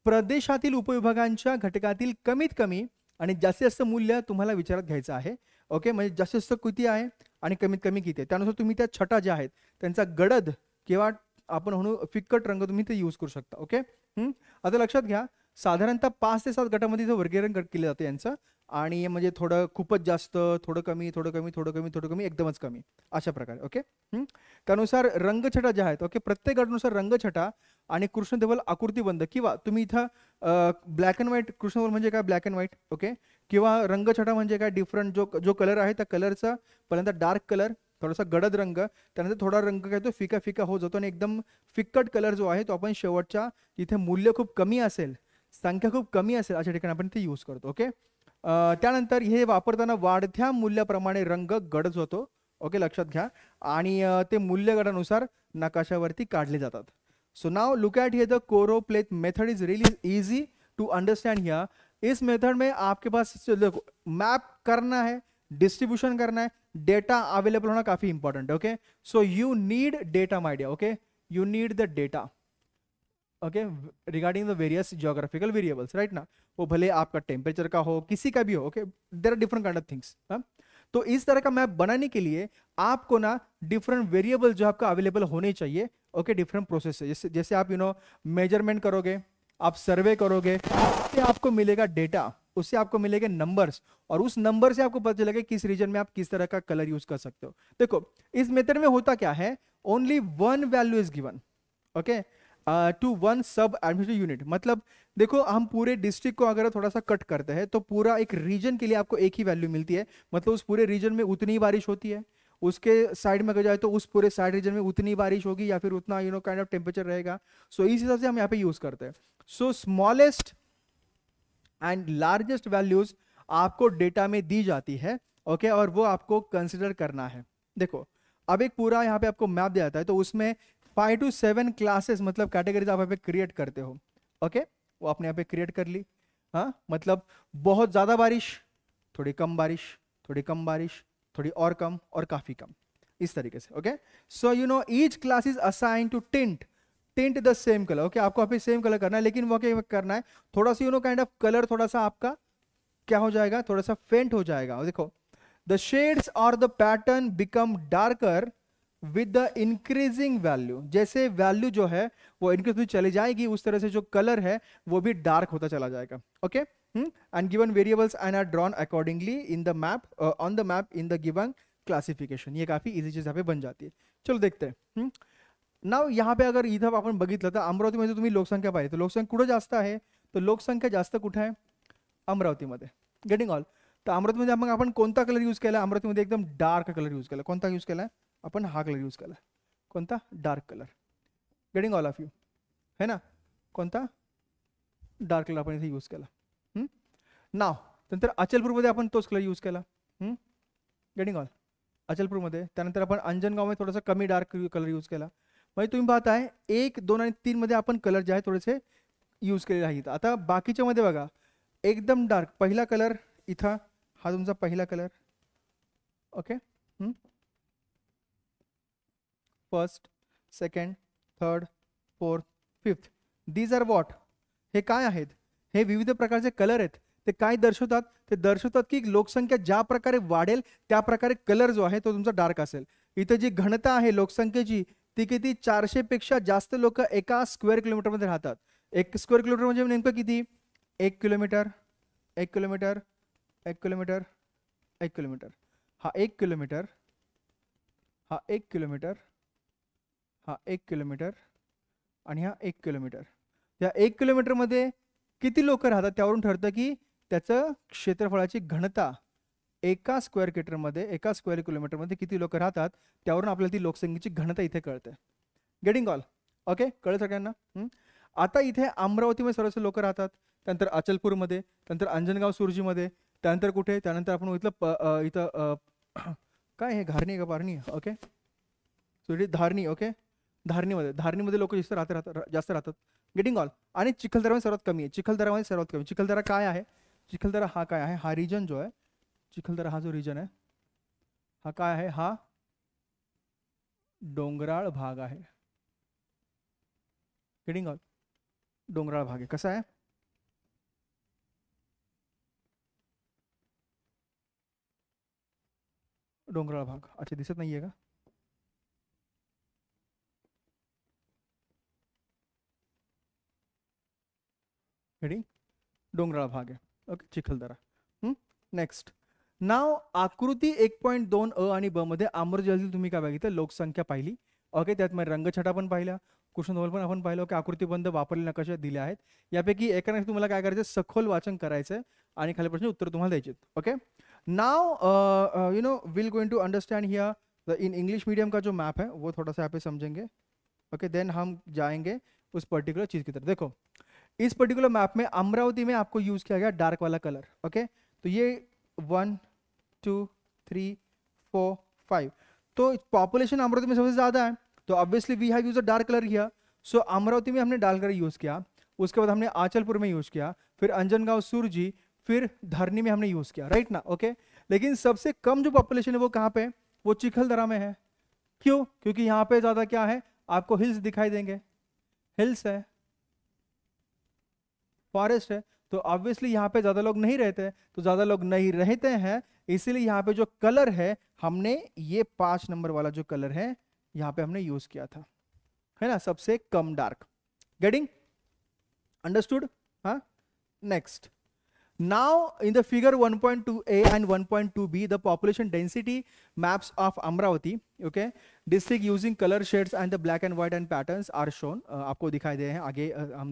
प्रदेशातील उपविभागांच्या घटकातील कमीत कमी आणि जास्तीत जास्त मूल्य तुम्हाला विचारात घ्यायचं आहे ओके म्हणजे जास्तीत जास्त किती आहे आणि कमीत कमी किती आहे त्यानुसार तुम्ही त्या छटा ज्या आहेत त्यांचा गडद किंवा आपण म्हणू फिक्कट रंग तुम्ही ते यूज करू शकता ओके आता लक्षात घ्या साधारणतः पाच ते सात गटामध्ये इथं वर्गीकरण केलं जातं यांचं आणि म्हणजे थोडं खूपच जास्त थोडं कमी थोडं कमी थोडं कमी थोडं कमी एकदमच कमी अशा प्रकारे ओके त्यानुसार रंगछटा ज्या आहेत ओके प्रत्येक गटानुसार रंगछटा आणि कृष्णदेवल आकृतीबंध किंवा तुम्ही इथं ब्लॅक अँड व्हाईट कृष्णदेवल म्हणजे काय ब्लॅक अँड व्हाईट ओके किंवा रंगछटा म्हणजे काय डिफरंट जो जो कलर आहे त्या कलरचा पहिल्यांदा डार्क कलर थोड़ा सा गडद रंग थोडा रंग काय तो फिका फिका हो जाता एकदम फिक्कट कलर जो है तो अपन शेवटच्या जिथे मूल्य खूब कमी असेल संख्या खूब कमी असेल अशा ठिकाणी यूज करके ओके त्यानंतर हे वापरताना वाढत्या मूल्याप्रमाणे रंग गडद होतो ओके लक्षा घया मूल्य ते नकाशा नकाशावरती काढले जातात सो नाव लुक एट हे the choro choropleth method is really easy to understand here इस मेथड में आपके पास मैप करना है डिस्ट्रीब्यूशन करना है डेटा अवेलेबल होना काफी इंपॉर्टेंट है okay so you need data माइडिया okay you need the data okay regarding the various geographical variables right ना वो भले आपका टेम्परेचर का हो किसी का भी हो okay there are different kind of things तो इस तरह का मैप बनाने के लिए आपको ना डिफरेंट वेरिएबल जो आपका अवेलेबल होने चाहिए ओके डिफरेंट प्रोसेस जैसे जैसे आप यू नो मेजरमेंट करोगे आप सर्वे करोगे आपको मिलेगा डेटा उससे आपको मिलेंगे नंबर्स और उस नंबर से आपको पता चलेगा किस रीजन में आप किस तरह का कलर यूज कर सकते हो देखो इस मेथड में होता क्या है only one value is given okay to one sub administrative unit मतलब देखो हम पूरे डिस्ट्रिक्ट को अगर थोड़ा सा कट करते हैं तो पूरा एक रीजन के लिए आपको एक ही वैल्यू मिलती है मतलब उस पूरे रीजन में उतनी बारिश होती है उसके साइड में अगर जाए तो उस पूरे साइड रीजन में उतनी बारिश होगी या फिर उतना you know kind of temperature रहेगा सो so, इस हिसाब से हम यहाँ पे यूज करते हैं so smallest and largest values आपको डेटा में दी जाती है ओके okay, और वो आपको कंसिडर करना है देखो अब एक पूरा यहाँ पे आपको मैप दिया जाता है तो उसमें फाइव टू सेवन क्लासेस मतलब कैटेगरीज आप यहाँ पे क्रिएट करते हो ओके okay? वो आपने यहाँ पे क्रिएट कर ली हाँ मतलब बहुत ज़्यादा बारिश थोड़ी कम बारिश थोड़ी कम बारिश थोड़ी और कम और काफ़ी कम इस तरीके से okay so you know each class is assign to tint tent the same colour okay आपको अभी सेम कलर करना है लेकिन वो क्या करना है थोड़ा सा you know kind of colour थोड़ा सा आपका क्या हो जाएगा थोड़ा सा फेंट हो जाएगा और देखो द शेड्स और the pattern become darker with the increasing value जैसे वैल्यू जो है वो इनक्रीज होती चली जाएगी उस तरह से जो कलर है वो भी डार्क होता चला जाएगा okay and given variables and are drawn accordingly in the map on the map in the given classification ये काफी इजी चीज यहाँ पे बन जाती है चलो देखते हैं hmm? नाव यहाँ पे अगर इधर आपण बघितलं तर अमरावतीमध्ये तुम्ही लोकसंख्या पाहिजे तर तो लोकसंख्या कुठं जास्त आहे तर तो लोकसंख्या जास्त कुठं अमरावती में गेटिंग ऑल तर अमरावतीमध्ये मग आपण कोणता कलर यूज केला अमरावतीमध्ये एकदम डार्क कलर यूज केला कोणता यूज केला अपन हा कलर यूज केला कोणता dark colour getting all of you है ना को डार्क कलर आपण इथे यूज केला नाव हम्म? नंतर अचलपूरमध्ये आपण तोच कलर यूज केला गेटिंग ऑल अचलपुर त्यानंतर आपण अंजनगावमध्ये थोडासा कमी डार्क कलर यूज केला म्हणजे तुम्ही पाहताय एक दोन आणि तीनमध्ये आपण कलर जे आहे थोडेसे यूज केलेले आहेत आता बाकीच्यामध्ये बघा एकदम डार्क पहिला कलर इथं हा तुमचा पहिला colour okay first second third fourth fifth these are what हे काय आहेत हे विविध प्रकारचे कलर आहेत ते काय दर्शवतात ते दर्शवतात की लोकसंख्या ज्या प्रकारे वाढेल त्या प्रकारे कलर जो आहे तो तुमचा डार्क असेल इथं जी घनता आहे लोकसंख्येची ती किती चारशे पेक्षा जास्त लोक एका स्क्वेअर किलोमीटरमध्ये राहतात एक स्क्वेअर किलोमीटर म्हणजे नेमकं किती एक किलोमीटर एक किलोमीटर एक किलोमीटर एक किलोमीटर हा एक किलोमीटर हा एक किलोमीटर हा एक किलोमीटर आणि हा एक किलोमीटर या एक किलोमीटरमध्ये किती लोक राहतात त्यावरून ठरतं की त्याचं क्षेत्रफळाची घनता एका स्क्वेअर किटरमध्ये एका स्क्वेअर किलोमीटरमध्ये किती लोक राहतात त्यावरून आपल्याला ती लोकसंख्येची घनता इथे कळते गेटिंग ऑल ओके कळलं सगळ्यांना आता इथे अमरावतीमध्ये सर्वस्व लोक राहतात त्यानंतर अचलपूरमध्ये त्यानंतर अंजनगाव सुरजीमध्ये त्यानंतर कुठे त्यानंतर आपण इथलं इथं काय हे घारणी का पारणी ओके सुरजी धारणी ओके धारणीमध्ये धारणीमध्ये लोक जास्त राहत राहतात जास्त राहतात गेटिंग ऑल आणि चिखलदरामध्ये सर्वात कमी आहे चिखलदरामध्ये सर्वात कमी चिखलदरा काय आहे चिखलदरा हा काय आहे हा रिजन जो आहे चिखलदरा हा जो रिजन है हा का है हा डोंगराळ भाग आहे किडिंग डोंगराळ भाग है कसा है डोंगराळ भाग अच्छा दिसत है का हेडिंग भाग है ओके चिखलदरा नेक्स्ट नाव आकृति एक पॉइंट दोन अ आणि ब तुम्हें आमरजलतील तुम्ही लोकसंख्या पाहिली ओके त्यात मध्ये रंगछटा पण पाहिला कृष्णधवल पण आपण पाहिलं की आकृतीबंध वापरलेल्या यापैकी एक तुम्हाला काय करायचं सखोल वाचन करायचं खाली प्रश्न उत्तर तुम्हारा दिए okay now you know will going to understand here in English medium का जो मैप है वो थोड़ा सा यहाँ पे समझेंगे ओके देन हम जाएंगे उस पर्टिकुलर चीज़ की तरफ देखो इस पर्टिकुलर मैप में अमरावती में आपको यूज़ किया गया डार्क वाला कलर ओके तो ये one two three four five तो पॉपुलेशन अमरावती में सबसे ज़्यादा है तो obviously we have use a dark colour किया सो अमरावती में हमने डार्क कलर यूज़ किया उसके बाद हमने आंचलपुर में यूज़ किया फिर अंजनगांव सुरजी फिर धरनी में हमने यूज़ किया राइट ना ओके लेकिन सबसे कम जो पॉपुलेशन है वो कहाँ पे वो चिखलदरा में है क्यों क्योंकि यहाँ पे ज़्यादा क्या है आपको हिल्स दिखाई देंगे हिल्स है फॉरेस्ट है तो ऑब्वियसली यहाँ पे ज़्यादा लोग नहीं रहते तो ज़्यादा लोग नहीं रहते हैं इसीलिए यहाँ पे जो कलर है हमने ये पांच नंबर वाला जो कलर है यहाँ पे हमने यूज़ किया था है ना सबसे कम डार्क गेटिंग अंडरस्टूड हाँ next Now in the figure 1.2a and 1.2b, the population density maps of Amravati, okay, district using color shades and the black and white and patterns are shown. Uh, uh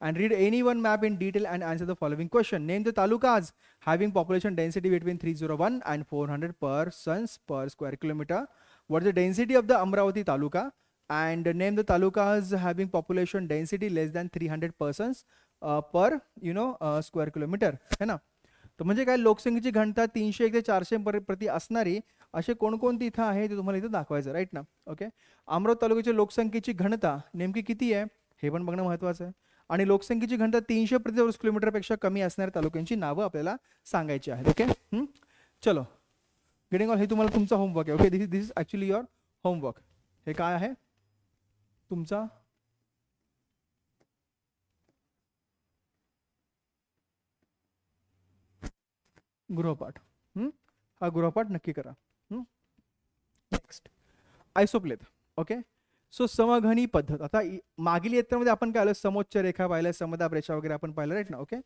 And read any one map in detail and answer the following question. Name the talukas having population density between 301 and 400 persons per square kilometer. What is the density of the Amravati taluka? And name the talukas having population density less than 300 persons पर you know square kilometre है ना तर तो म्हणजे काय लोकसंख्येची घनता तीनशे एक चारशे प्रति असणारी असे कोणकोणती इथं आहे ते तुम्हाला इथं ना ओके अमरावती तालुक्याची लोकसंख्येची घनता नेमकी किती आहे है और लोकसंख्य की आहे आणि लोकसंख्येची घनता तीनशे किलोमीटर पेक्षा कमी असणाऱ्या तालुक्यांची नावं आपल्याला सांगायची ओके चलो गेटिंग ऑल हे तुम्हाला होमवर्क है okay this this is actually your homework है काय आहे तुमचा गृहपाठ हा गृहपाठ नक्की करा नेक्स्ट आयसोप्लेथ ओके सो समघनी पद्धत आता मागील इयत्तेमध्ये आपण काय आलं समोच्च रेखा पाहिल्या समदाप रेषा वगैरे आपण पाहिलं राईट ना ओके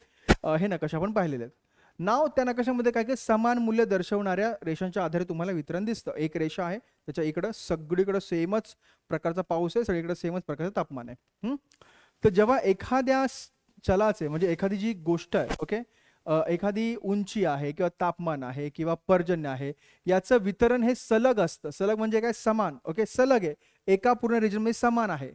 हे नकाशा आपण पाहिलेले आहेत नाव त्या नकाशामध्ये काय काय समान मूल्य दर्शवणाऱ्या रेषांच्या आधारे तुम्हाला वितरण दिसतं एक रेषा आहे त्याच्या इकडं सगळीकडं सेमच प्रकारचा पाऊस आहे सगळीकडे सेमच प्रकारचं तापमान आहे तर जेव्हा एखाद्या चलाचे म्हणजे एखादी जी गोष्ट आहे ओके एखादी उंची आहे किंवा तापमान आहे किंवा पर्जन्य आहे याचं वितरण हे सलग असतं सलग म्हणजे काय समान ओके सलग आहे एका पूर्ण रिजनमध्ये समान आहे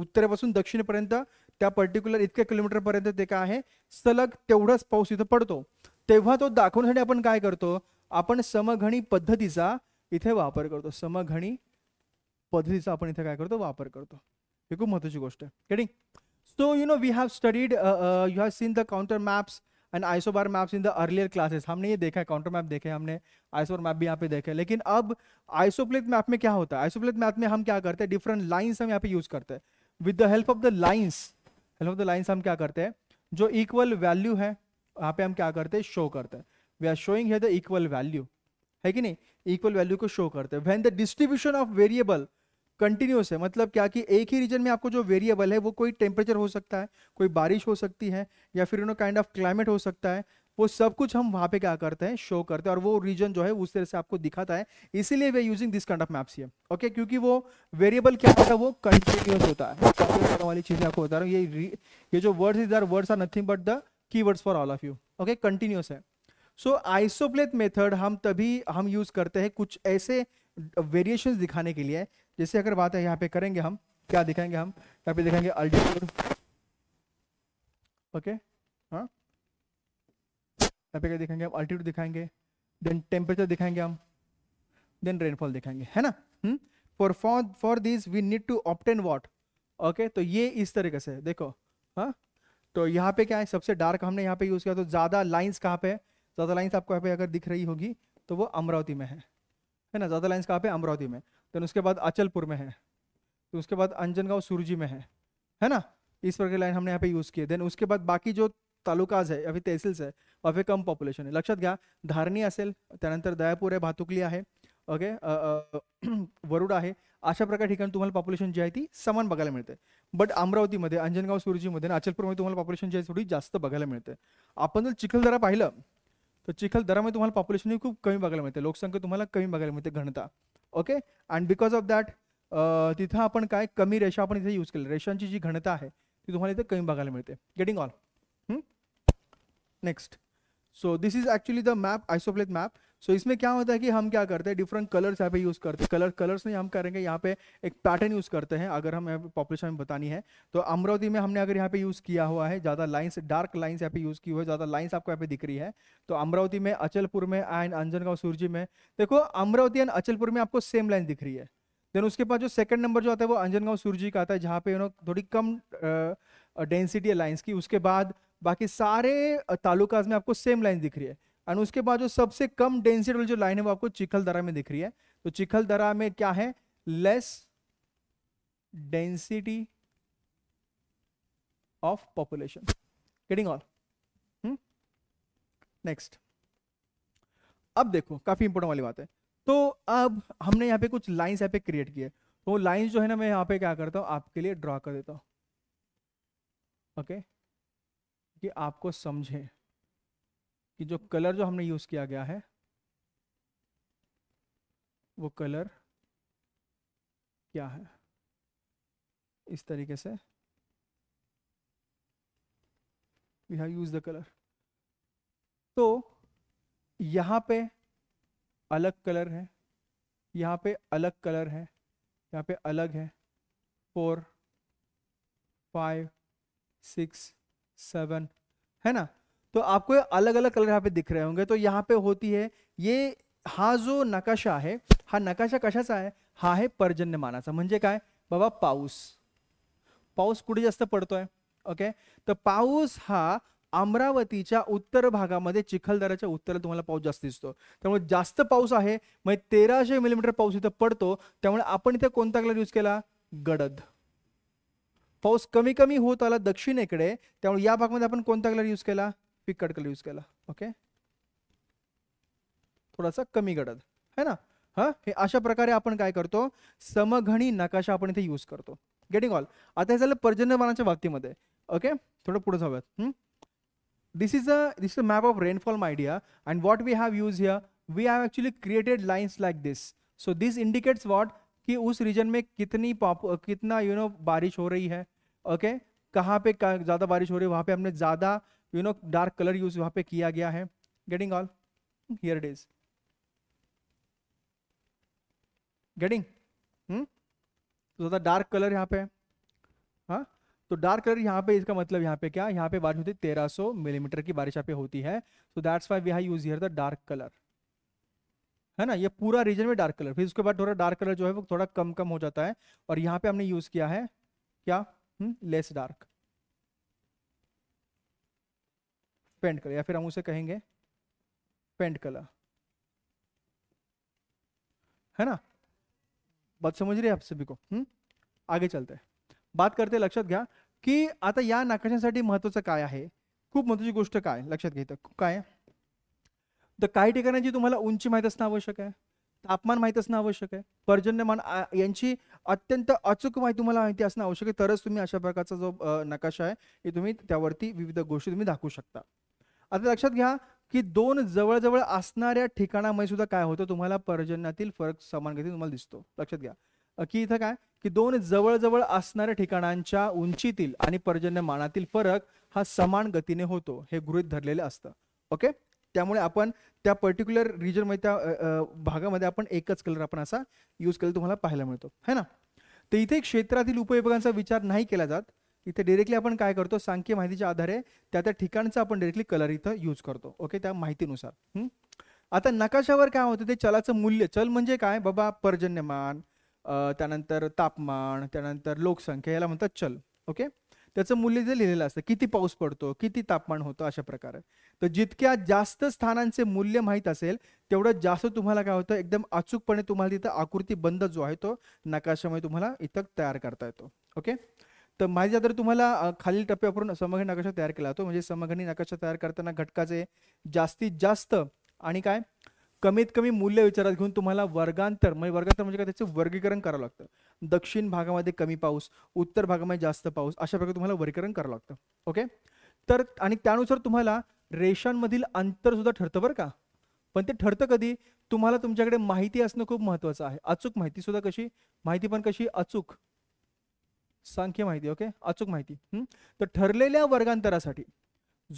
उत्तरेपासून दक्षिणेपर्यंत त्या पर्टिक्युलर इतक्या किलोमीटरपर्यंत ते काय आहे सलग तेवढाच पाऊस इथं पडतो तेव्हा तो दाखवण्यासाठी आपण काय करतो आपण समघणी पद्धतीचा इथे वापर करतो समघणी पद्धतीचा आपण इथे काय करतो वापर करतो हे खूप महत्वाची गोष्ट आहे so you know we have studied you have seen the counter maps and isobar maps in the earlier classes हमने ये देखा है काउंटर मैप देखे हमने आइसोबार मैप भी यहाँ पे देखे लेकिन अब आइसोप्लेट मैप में क्या होता है आइसोप्लेट मैप में हम क्या करते हैं डिफरेंट लाइन्स हम यहाँ पे यूज करते हैं with the help of the lines help of the lines हम क्या करते हैं जो इक्वल वैल्यू है यहाँ पे हम क्या करते हैं शो करते हैं वी आर शोइंग है द इक्वल वैल्यू है कि नहीं इक्वल वैल्यू को शो करते हैं when the distribution of variable continuous है मतलब क्या कि एक ही रीजन में आपको जो वेरिएबल है वो कोई टेम्परेचर हो सकता है कोई बारिश हो सकती है या फिर उन्होंने काइंड ऑफ क्लाइमेट हो सकता है वो सब कुछ हम वहाँ पे क्या करते हैं शो करते हैं और वो रीजन जो है उस तरह से आपको दिखाता है इसीलिए we using this kind of maps ये ओके क्योंकि वो वेरिएबल क्या होता है वो कंटिन्यूस होता है करने वाली चीज़ें आपको बता रहा हूँ ये ये जो words is are words are nothing but the key for all of you okay continuous है सो आइसोप्लेथ मेथड हम तभी हम यूज़ करते हैं कुछ ऐसे वेरिएशन दिखाने के लिए जैसे अगर बात है यहाँ पे करेंगे हम क्या दिखाएंगे हम यहाँ पे दिखाएंगे अल्टीट्यूड ओके हाँ यहाँ पे क्या दिखाएंगे हम अल्टीट्यूड दिखाएंगे देन टेम्परेचर दिखाएंगे हम देन रेनफॉल दिखाएंगे है ना for for for this we need to obtain what okay तो ये इस तरीके से देखो हाँ तो यहाँ पे क्या है सबसे डार्क हमने यहाँ पे यूज़ किया तो ज़्यादा लाइन्स कहाँ पे ज़्यादा लाइन्स आपको यहाँ पे अगर दिख रही होगी तो वो अमरावती में है है ना ज़्यादा लाइन्स कहाँ पे अमरावती में देन उसके बाद अचलपुर में है तो उसके बाद अंजनगांव सुरजी में है है ना इस प्रकार लाइन हमने यहाँ पे यूज़ किए देन उसके बाद बाकी जो तालुकाज है अभी फिर है आहे पे कम पॉप्युलेशन है लक्षात घ्या धारणी असेल त्यानंतर दयापूर आहे भातुकली आहे ओके वरुड आहे अशा प्रकार ठिकाणी तुम्हाला पॉप्युलेशन जी आहे ती समान बघायला मिळते बट अमरावतीमध्ये अंजनगाव सुरजीमध्ये अचलपूरमध्ये तुम्हाला पॉप्युलेशन जी आहे थोडी जास्त बघायला मिळते आपण जर चिखलदरा पाहिलं तर चिखलदरामध्ये तुम्हाला पॉप्युलेशन खूप कमी बघायला मिळते लोकसंख्या तुम्हाला कमी बघायला मिळते घनता okay and because of that तिथं आपण काय कमी रेशा आपण इथे यूज केली रेषांची जी घनता है ती तुम्हाला इथे कमी बघायला मिळते getting all next so this is actually the map isopleth map so so, इसमें क्या होता है कि हम क्या करते हैं डिफरेंट कलर्स यहाँ पे यूज़ करते हैं कलर कलर्स नहीं हम करेंगे यहाँ पे एक पैटर्न यूज़ करते हैं अगर हम यहाँ पे पॉपुलेशन में बतानी है तो अमरावती में हमने अगर यहाँ पे यूज़ किया हुआ है ज़्यादा लाइन्स डार्क लाइन्स यहाँ पे यूज़ की हुई है ज़्यादा लाइन्स आपको यहाँ पे दिख रही है तो अमरावती में अचलपुर में एंड अंजनगांव सुरजी में देखो अमरावती एंड अचलपुर में आपको सेम लाइन दिख रही है देन उसके बाद जो सेकंड नंबर जो आता है वो अंजनगांव सुरजी का आता है जहाँ पे यू नो थोड़ी कम डेंसिटी है लाइन्स की उसके बाद बाकी सारे तालुकाज में आपको सेम लाइन दिख रही है एंड उसके बाद जो सबसे कम डेंसिटी वाली जो लाइन है वो आपको चिखल दरा में दिख रही है तो चिखल दरा में क्या है less density of population getting all next अब देखो काफी इंपोर्टेंट वाली बात है तो अब हमने यहाँ पे कुछ लाइंस यहाँ पे क्रिएट किए तो लाइंस जो है ना मैं यहाँ पे क्या करता हूँ आपके लिए ड्रॉ कर देता हूँ ओके okay? कि आपको समझे कि जो कलर जो हमने यूज़ किया गया है वो कलर क्या है इस तरीके से we have use the colour तो यहां पे अलग कलर है यहां पे अलग कलर है यहाँ पे अलग है फोर फाइव सिक्स सेवन है ना तो आपको अलग अलग कलर यहाँ पे दिख रहे होंगे तो यहाँ पे होती है ये हा जो नकाशा आहे हा नकाशा कशाचा आहे हा आहे पर्जन्यमानाचा म्हणजे काय बाबा पाऊस पाऊस कुठे जास्त पडतोय ओके तर पाऊस हा अमरावतीच्या उत्तर भागामध्ये चिखलदराच्या उत्तरेला तुम्हाला पाऊस जास्त दिसतो त्यामुळे जास्त पाऊस आहे म्हणजे तेराशे मिलीमीटर पाऊस इथं पडतो त्यामुळे आपण इथे कोणता कलर यूज केला गडद पाऊस कमी कमी होत आला दक्षिणेकडे त्यामुळे या भागामध्ये आपण कोणता कलर यूज केला पिक्कड कलर यूज केला ओके थोडासा कमी गडद है ना हे हाँ, अशा प्रकारे आपण काय करतो समघणी नकाशा आपण इथे यूज करतो गेटिंग ऑल आता हे झालं पर्जन्यवनाच्या बाबतीमध्ये ओके थोडं पुढे जाऊयात this is a this is a map of rainfall idea and what we have use here we have actually created lines like this so this indicates what की उस reason में कितनी पॉप कितना यू you नो know, बारिश हो रही है okay okay? कहाँ पे ज़्यादा बारिश हो रही है वहाँ पे हमने ज़्यादा you know dark colour use वहां पे किया गया है getting all here it is getting तो ज़्यादा डार्क कलर यहाँ पे हाँ तो डार्क कलर यहाँ पे इसका मतलब यहाँ पे क्या यहाँ पे बारिश होती है तेरह सौ मिलीमीटर की बारिश यहाँ पे होती है so that's why we high use here the dark colour है ना ये पूरा रीजन में डार्क कलर फिर उसके बाद थोड़ा डार्क कलर जो है वो थोड़ा कम कम हो जाता है और यहाँ पे हमने यूज किया है क्या less hmm? Dark paint colour या फिर हम उसे कहेंगे पेंट कलर है ना बात समझ रही है आप सभी को हम्म आगे चलते हैं बात करते लक्षात घ्या की आता या नकाशासाठी महत्वाचं काय आहे खूप महत्वाची गोष्ट काय लक्षात घ्यायचं काय तर काही ठिकाणांची तुम्हाला उंची माहीत असणं आवश्यक आहे तापमान माहीत असणं आवश्यक आहे पर्जन्यमान यांची अत्यंत अचूक माहिती तुम्हाला माहिती असणं आवश्यक आहे तरच तुम्ही अशा प्रकारचा जो नकाशा आहे हे तुम्ही त्यावरती विविध गोष्टी तुम्ही दाखवू शकता आता लक्षात घ्या की दोन जवळजवळ असणाऱ्या ठिकाणामध्ये सुद्धा काय होतं तुम्हाला पर्जन्यातील फरक समान गती तुम्हाला दिसतो लक्षात घ्या की इथं काय की दोन जवळजवळ असणाऱ्या ठिकाणांच्या उंचीतील आणि पर्जन्यमानातील फरक हा समान गतीने होतो हे गृहित धरलेलं असतं ओके त्यामुळे आपण त्या पर्टिक्युलर रिजनमध्ये त्या भागामध्ये आपण एकच कलर आपण असा यूज केला तुम्हाला पाहायला मिळतो है ना तर इथे क्षेत्रातील उपयोगांचा विचार नाही केला जात इथे डिरेक्टली आपण काय करतो सांख्य माहितीच्या आधारे त्या त्या ठिकाणचं आपण डिरेक्टली कलर इथं यूज करतो ओके त्या माहितीनुसार आता नकाशावर काय होतं ते चलाचं मूल्य चल म्हणजे काय बाबा पर्जन्यमान त्यानंतर तापमान त्यानंतर लोकसंख्या याला म्हणतात चल ओके त्याचं मूल्य जे लिहिलेलं असतं किती पाऊस पडतो किती तापमान होतं अशा प्रकारे तर जितक्या जास्त स्थानांचे मूल्य माहीत असेल तेवढं जास्त तुम्हाला काय होतं एकदम अचूकपणे तुम्हाला तिथं बंद जो आहे तो नकाशामध्ये तुम्हाला इथं तयार करता येतो ओके तर माहिती तर तुम्हाला खालील टप्प्यावरून समघणी नकाशा तयार केला जातो म्हणजे समघनी नकाशा तयार करताना घटकाचे जास्तीत जास्त आणि काय कमीत कमी मूल्य विचारात घेऊन तुम्हाला वर्गांतर म्हणजे वर्गांतर म्हणजे काय त्याचं वर्गीकरण करावं लागतं दक्षिण भागामध्ये कमी पाऊस उत्तर भागामध्ये जास्त पाऊस अशा प्रकारे तुम्हाला वर्गीकरण करावं लागतं ओके तर आणि त्यानुसार तुम्हाला रेषांमधील अंतर सुद्धा ठरतं बरं का पण ते ठरतं कधी तुम्हाला तुमच्याकडे माहिती असणं खूप महत्त्वाचं आहे अचूक माहिती सुद्धा कशी माहिती पण कशी अचूक सांख्य माहिती ओके अचूक माहिती तर ठरलेल्या वर्गांतरासाठी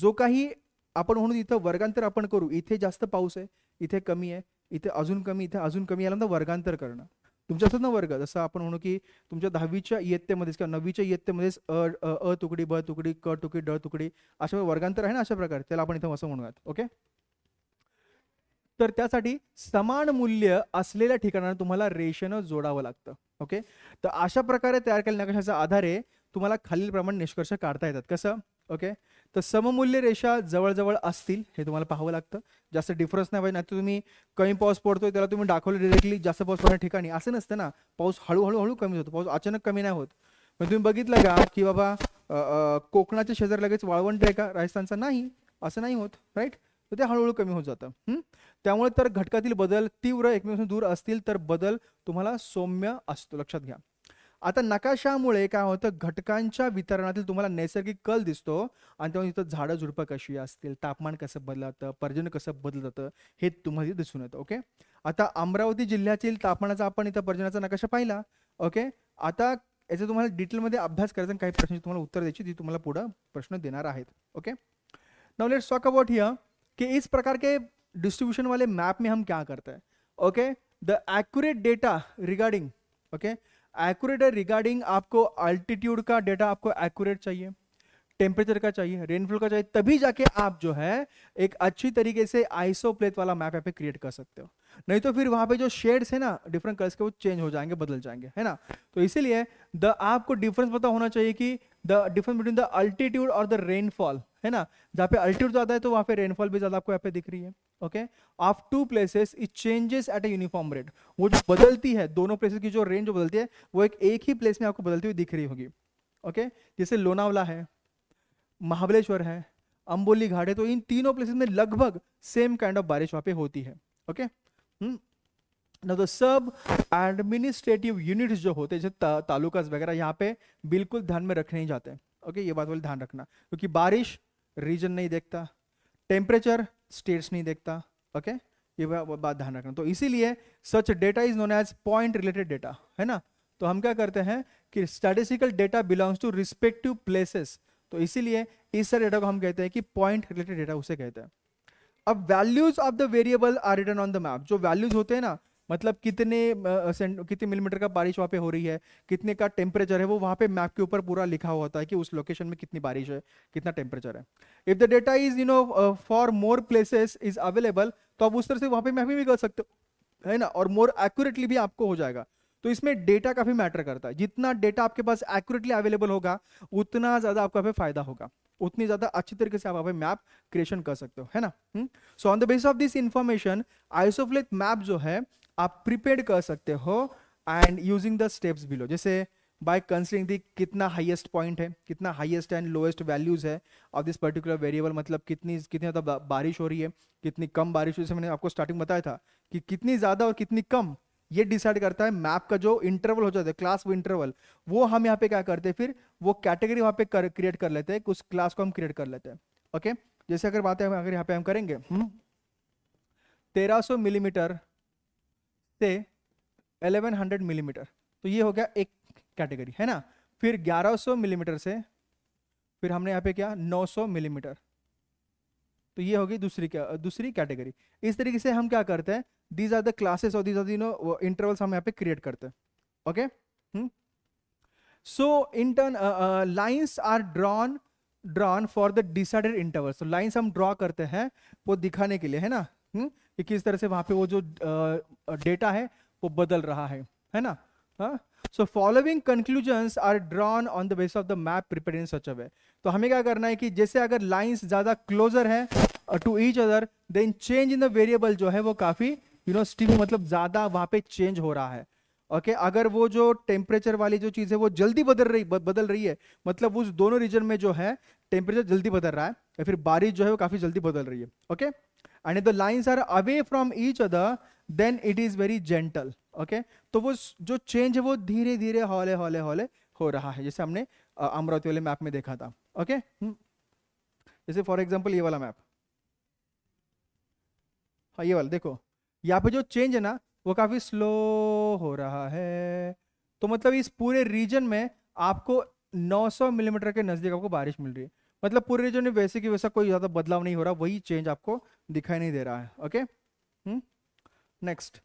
जो काही आपण म्हणून इथं वर्गांतर आपण करू इथे जास्त पाऊस आहे इथे कमी आहे इथे अजून कमी इथे अजून कमी याला वर्गांतर करणं तुमच्या ना वर्ग जसं आपण म्हणू की तुमच्या दहावीच्या इयत्तेमध्येच किंवा नववीच्या इयत्तेमध्येच अ तुकडी ब तुकडी क तुकडी ड तुकडी अशा वर्गांतर आहे ना अशा प्रकारे त्याला आपण इथं असं म्हणूयात ओके तर त्यासाठी समान मूल्य असलेल्या ठिकाणाने तुम्हाला रेषेनं जोडावं लागतं ओके तर अशा प्रकारे तयार केलेल्या नकाशाच्या आधारे तुम्हाला खालील प्रमाण निष्कर्ष काढता येतात कसं ओके तर सममूल्य रेषा जवळजवळ असतील हे तुम्हाला पाहावं लागतं जास्त डिफरन्स नाही पाहिजे नाही तुम्ही कमी पाऊस पडतोय त्याला तुम्ही दाखवलं डिरेक्टली जास्त पाऊस पडण्या ठिकाणी असं नसतं ना पाऊस हळूहळू हळू कमी होतो पाऊस अचानक कमी नाही होत मग तुम्ही बघितलं का की बाबा कोकणाच्या शेजार लगेच वाळवंट आहे का राजस्थानचा नाही असं नाही होत राईट तर ते हळूहळू कमी होत जातं त्यामुळे तर घटकातील बदल तीव्र एकमेकांपासून दूर असतील तर बदल तुम्हाला सौम्य असतो लक्षात घ्या आता नकाशामुळे काय होतं घटकांच्या वितरणातील तुम्हाला नैसर्गिक कल दिसतो आणि त्यामुळे तिथं झाडं झुडपं कशी असतील तापमान कसं बदलतं पर्जन्य कसं बदलत जातं हे तुम्हाला दिसून येतं ओके आता अमरावती जिल्ह्यातील तापमानाचा आपण इथं पर्जनाचा नकाशा पाहिला ओके आता याचा तुम्हाला डिटेलमध्ये अभ्यास करायचा काही प्रश्न तुम्हाला उत्तर द्यायची ती तुम्हाला पुढं प्रश्न देणार आहेत okay now let's about here कि इस प्रकार के डिस्ट्रीब्यूशन वाले मैप में हम क्या करते हैं okay the accurate data regarding okay accurate regarding आपको अल्टीट्यूड का डेटा आपको एक्यूरेट चाहिए टेम्परेचर का चाहिए रेनफॉल का चाहिए तभी जाके आप जो है एक अच्छी तरीके से आइसो प्लेट वाला मैप यहाँ पे क्रिएट कर सकते हो नहीं तो फिर वहां पे जो शेड्स है ना डिफरेंट कलर्स के वो चेंज हो जाएंगे बदल जाएंगे है ना तो इसीलिए द आपको डिफरेंस पता होना चाहिए कि the difference between the altitude और द रेनफॉल है ना जहाँ पे अल्टीट्यूड ज्यादा है तो वहाँ पे रेनफॉल भी ज्यादा आपको यहाँ पे दिख रही है okay of two places it changes at a uniform rate वो जो बदलती है दोनों प्लेसेस की जो रेंज जो बदलती है वो एक एक ही प्लेस में आपको बदलती हुई दिख रही होगी ओके okay? जैसे लोनावला है महाबलेश्वर है अम्बोली घाट है तो इन तीनों प्लेसेस में लगभग सेम काइंड ऑफ बारिश वहाँ पे होती है ओके okay? हम्म, ना तो सब एडमिनिस्ट्रेटिव यूनिट्स जो होते हैं जैसे तालुकास वगैरह यहाँ पे बिल्कुल ध्यान में रखने ही जाते हैं ओके ये बात बोले ध्यान रखना क्योंकि बारिश रीजन नहीं देखता टेम्परेचर स्टेट्स नहीं देखता ओके ये बात ध्यान रखना तो इसीलिए such data is known as point related data है ना तो हम क्या करते हैं कि statistical data belongs to respective places तो इसीलिए इस सारे डेटा को हम कहते हैं कि पॉइंट रिलेटेड डेटा उसे कहते हैं अब values of the variable are return on the map जो वैल्यूज होते हैं ना मतलब कितने कितने मिलीमीटर का बारिश वहाँ पे हो रही है कितने का टेम्परेचर है वो वहाँ पे मैप के ऊपर पूरा लिखा हुआ होता है कि उस लोकेशन में कितनी बारिश है कितना टेम्परेचर है if the data is you know for more places is available तो आप उस तरह से वहाँ पे मैपिंग भी कर सकते हो है ना और मोर एक्यूरेटली भी आपको हो जाएगा तो इसमें डेटा काफी मैटर करता है जितना डेटा आपके पास एक्यूरेटली अवेलेबल होगा उतना ज्यादा आपको फायदा होगा उतनी ज्यादा अच्छी तरीके से आप यहाँ पे मैप क्रिएशन कर सकते हो है ना so on the basis of this information isopleth map जो है आप प्रिपेड कर सकते हो and using the steps below जैसे बाय कंसिडरिंग दी कितना हाईएस्ट पॉइंट है कितना हाईएस्ट एंड लोएस्ट वैल्यूज है ऑफ दिस पर्टिकुलर वेरिएबल मतलब कितनी कितनी ज़्यादा बारिश हो रही है कितनी कम बारिश हो रही है मैंने आपको स्टार्टिंग बताया था कि कितनी ज़्यादा और कितनी कम ये डिसाइड करता है मैप का जो इंटरवल हो जाता है क्लास वो इंटरवल वो हम यहाँ पे क्या करते हैं फिर वो कैटेगरी वहाँ पे कर क्रिएट कर लेते हैं उस क्लास को हम क्रिएट कर लेते हैं ओके जैसे अगर बात है अगर यहाँ पे हम करेंगे हम्म, तेरह सौ मिलीमीटर से 1100 मिलीमीटर तो ये हो गया एक कैटेगरी है ना फिर 1100 मिलीमीटर से फिर हमने यहाँ पे क्या 900 मिलीमीटर तो ये होगी दूसरी क्या दूसरी कैटेगरी इस तरीके से हम क्या करते हैं दीज आर द क्लासेस और दीज आर दिनो इंटरवल्स हम यहाँ पे क्रिएट करते हैं okay so in turn lines are drawn drawn for the decided intervals तो लाइन्स हम ड्रॉ करते हैं वो दिखाने के लिए है ना हुँ? कि किस तरह से वहां पे वो जो डेटा है वो बदल रहा है है ना so following conclusion are drawn on the base of the map prepare in such a way तो हमें क्या करना है कि जैसे अगर लाइन्स ज़्यादा क्लोजर है to each other then change in the variable जो है वो काफ़ी यू नो स्टीम मतलब ज़्यादा वहां पे चेंज हो रहा है ओके okay, अगर वो जो टेम्परेचर वाली जो चीज़ है वो जल्दी बदल रही ब, बदल रही है मतलब उस दोनों रीजन में जो है टेम्परेचर जल्दी बदल रहा है या फिर बारिश जो है वो काफ़ी जल्दी बदल रही है okay okay? and if the lines are away from each other then it is very okay तो वो जो चेंज है वो धीरे धीरे हौले हौले हौले हो रहा है जैसे हमने अमरावती वाले मैप में देखा था ओके okay? हम्म। जैसे फॉर एग्जाम्पल ये वाला मैप हाँ ये वाला देखो यहाँ पे जो चेंज है ना वो काफ़ी स्लो हो रहा है तो मतलब इस पूरे रीजन में आपको 900 मिलीमीटर के नज़दीक आपको बारिश मिल रही है मतलब पूरे रीजन में वैसे की वैसा कोई ज़्यादा बदलाव नहीं हो रहा वही चेंज आपको दिखाई नहीं दे रहा है okay next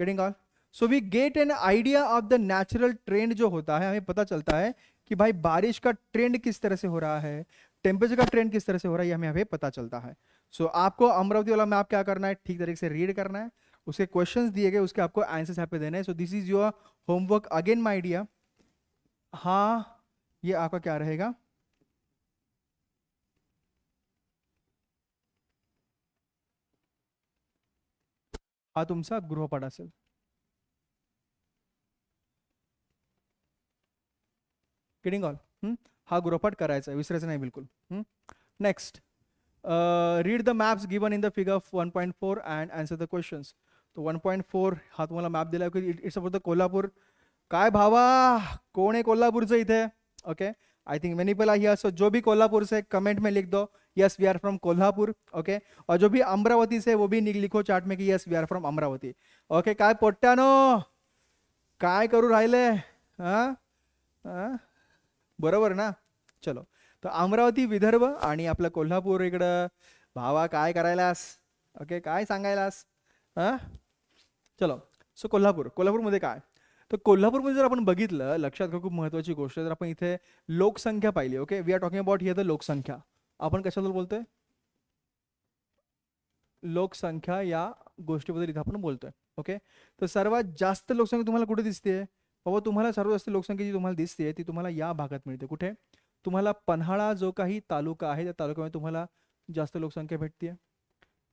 getting all so we get an idea of the natural trend जो होता है हमें पता चलता है कि भाई बारिश का ट्रेंड किस तरह से हो रहा है टेम्परेचर का ट्रेंड किस तरह से हो रहा है हमें हमें पता चलता है सो so, आपको अमरावती वाला मैप क्या करना है ठीक तरीके से रीड करना है उसके क्वेश्चन दिए गए उसके आपको आंसर यहाँ पे देने हैं so this is your homework again my idea हाँ ये आपका क्या रहेगा हा तुमचा गृहपाठ असेल किडिंग ऑल हा गृहपाठ करायचा आहे विसरायचा नाही next read the maps given in the figure of one point four and answer the question to one point four हा तुम्हाला मॅप दिला इट्स फॉर द कोल्हापूर काय भावा कोण आहे कोल्हापूरचं okay okay. I think many here so जो भी कोल्हापुर से कमेंट में लिख दो yes we are from Kolhapur okay और जो भी अमरावती से वो भी लिखो चार्ट में कि yes we are from Amravati okay काय पोट्ट्यानो काय करू राहिले हां हाँ? बरोबर ना चलो तो अमरावती विदर्भ आणि आपलं कोल्हापूर इकडं भावा काय करायलास ओके काय सांगायलास हां चलो सो कोल्हापूर कोल्हापूरमध्ये काय तर कोल्हापूरमध्ये जर आपण बघितलं लक्षात घ्या खूप महत्वाची गोष्ट जर आपण इथे लोकसंख्या पाहिली okay we are talking about here the लोकसंख्या आपण कशाबद्दल बोलतोय लोकसंख्या या गोष्टीबद्दल इथे आपण बोलतोय ओके तर सर्वात जास्त लोकसंख्या तुम्हाला कुठे दिसते बाबा तुम्हाला सर्वात जास्त लोकसंख्या जी तुम्हाला दिसते ती तुम्हाला या भागात मिळते कुठे तुम्हाला पन्हाळा जो काही तालुका आहे त्या तालुक्यामध्ये तुम्हाला जास्त लोकसंख्या भेटते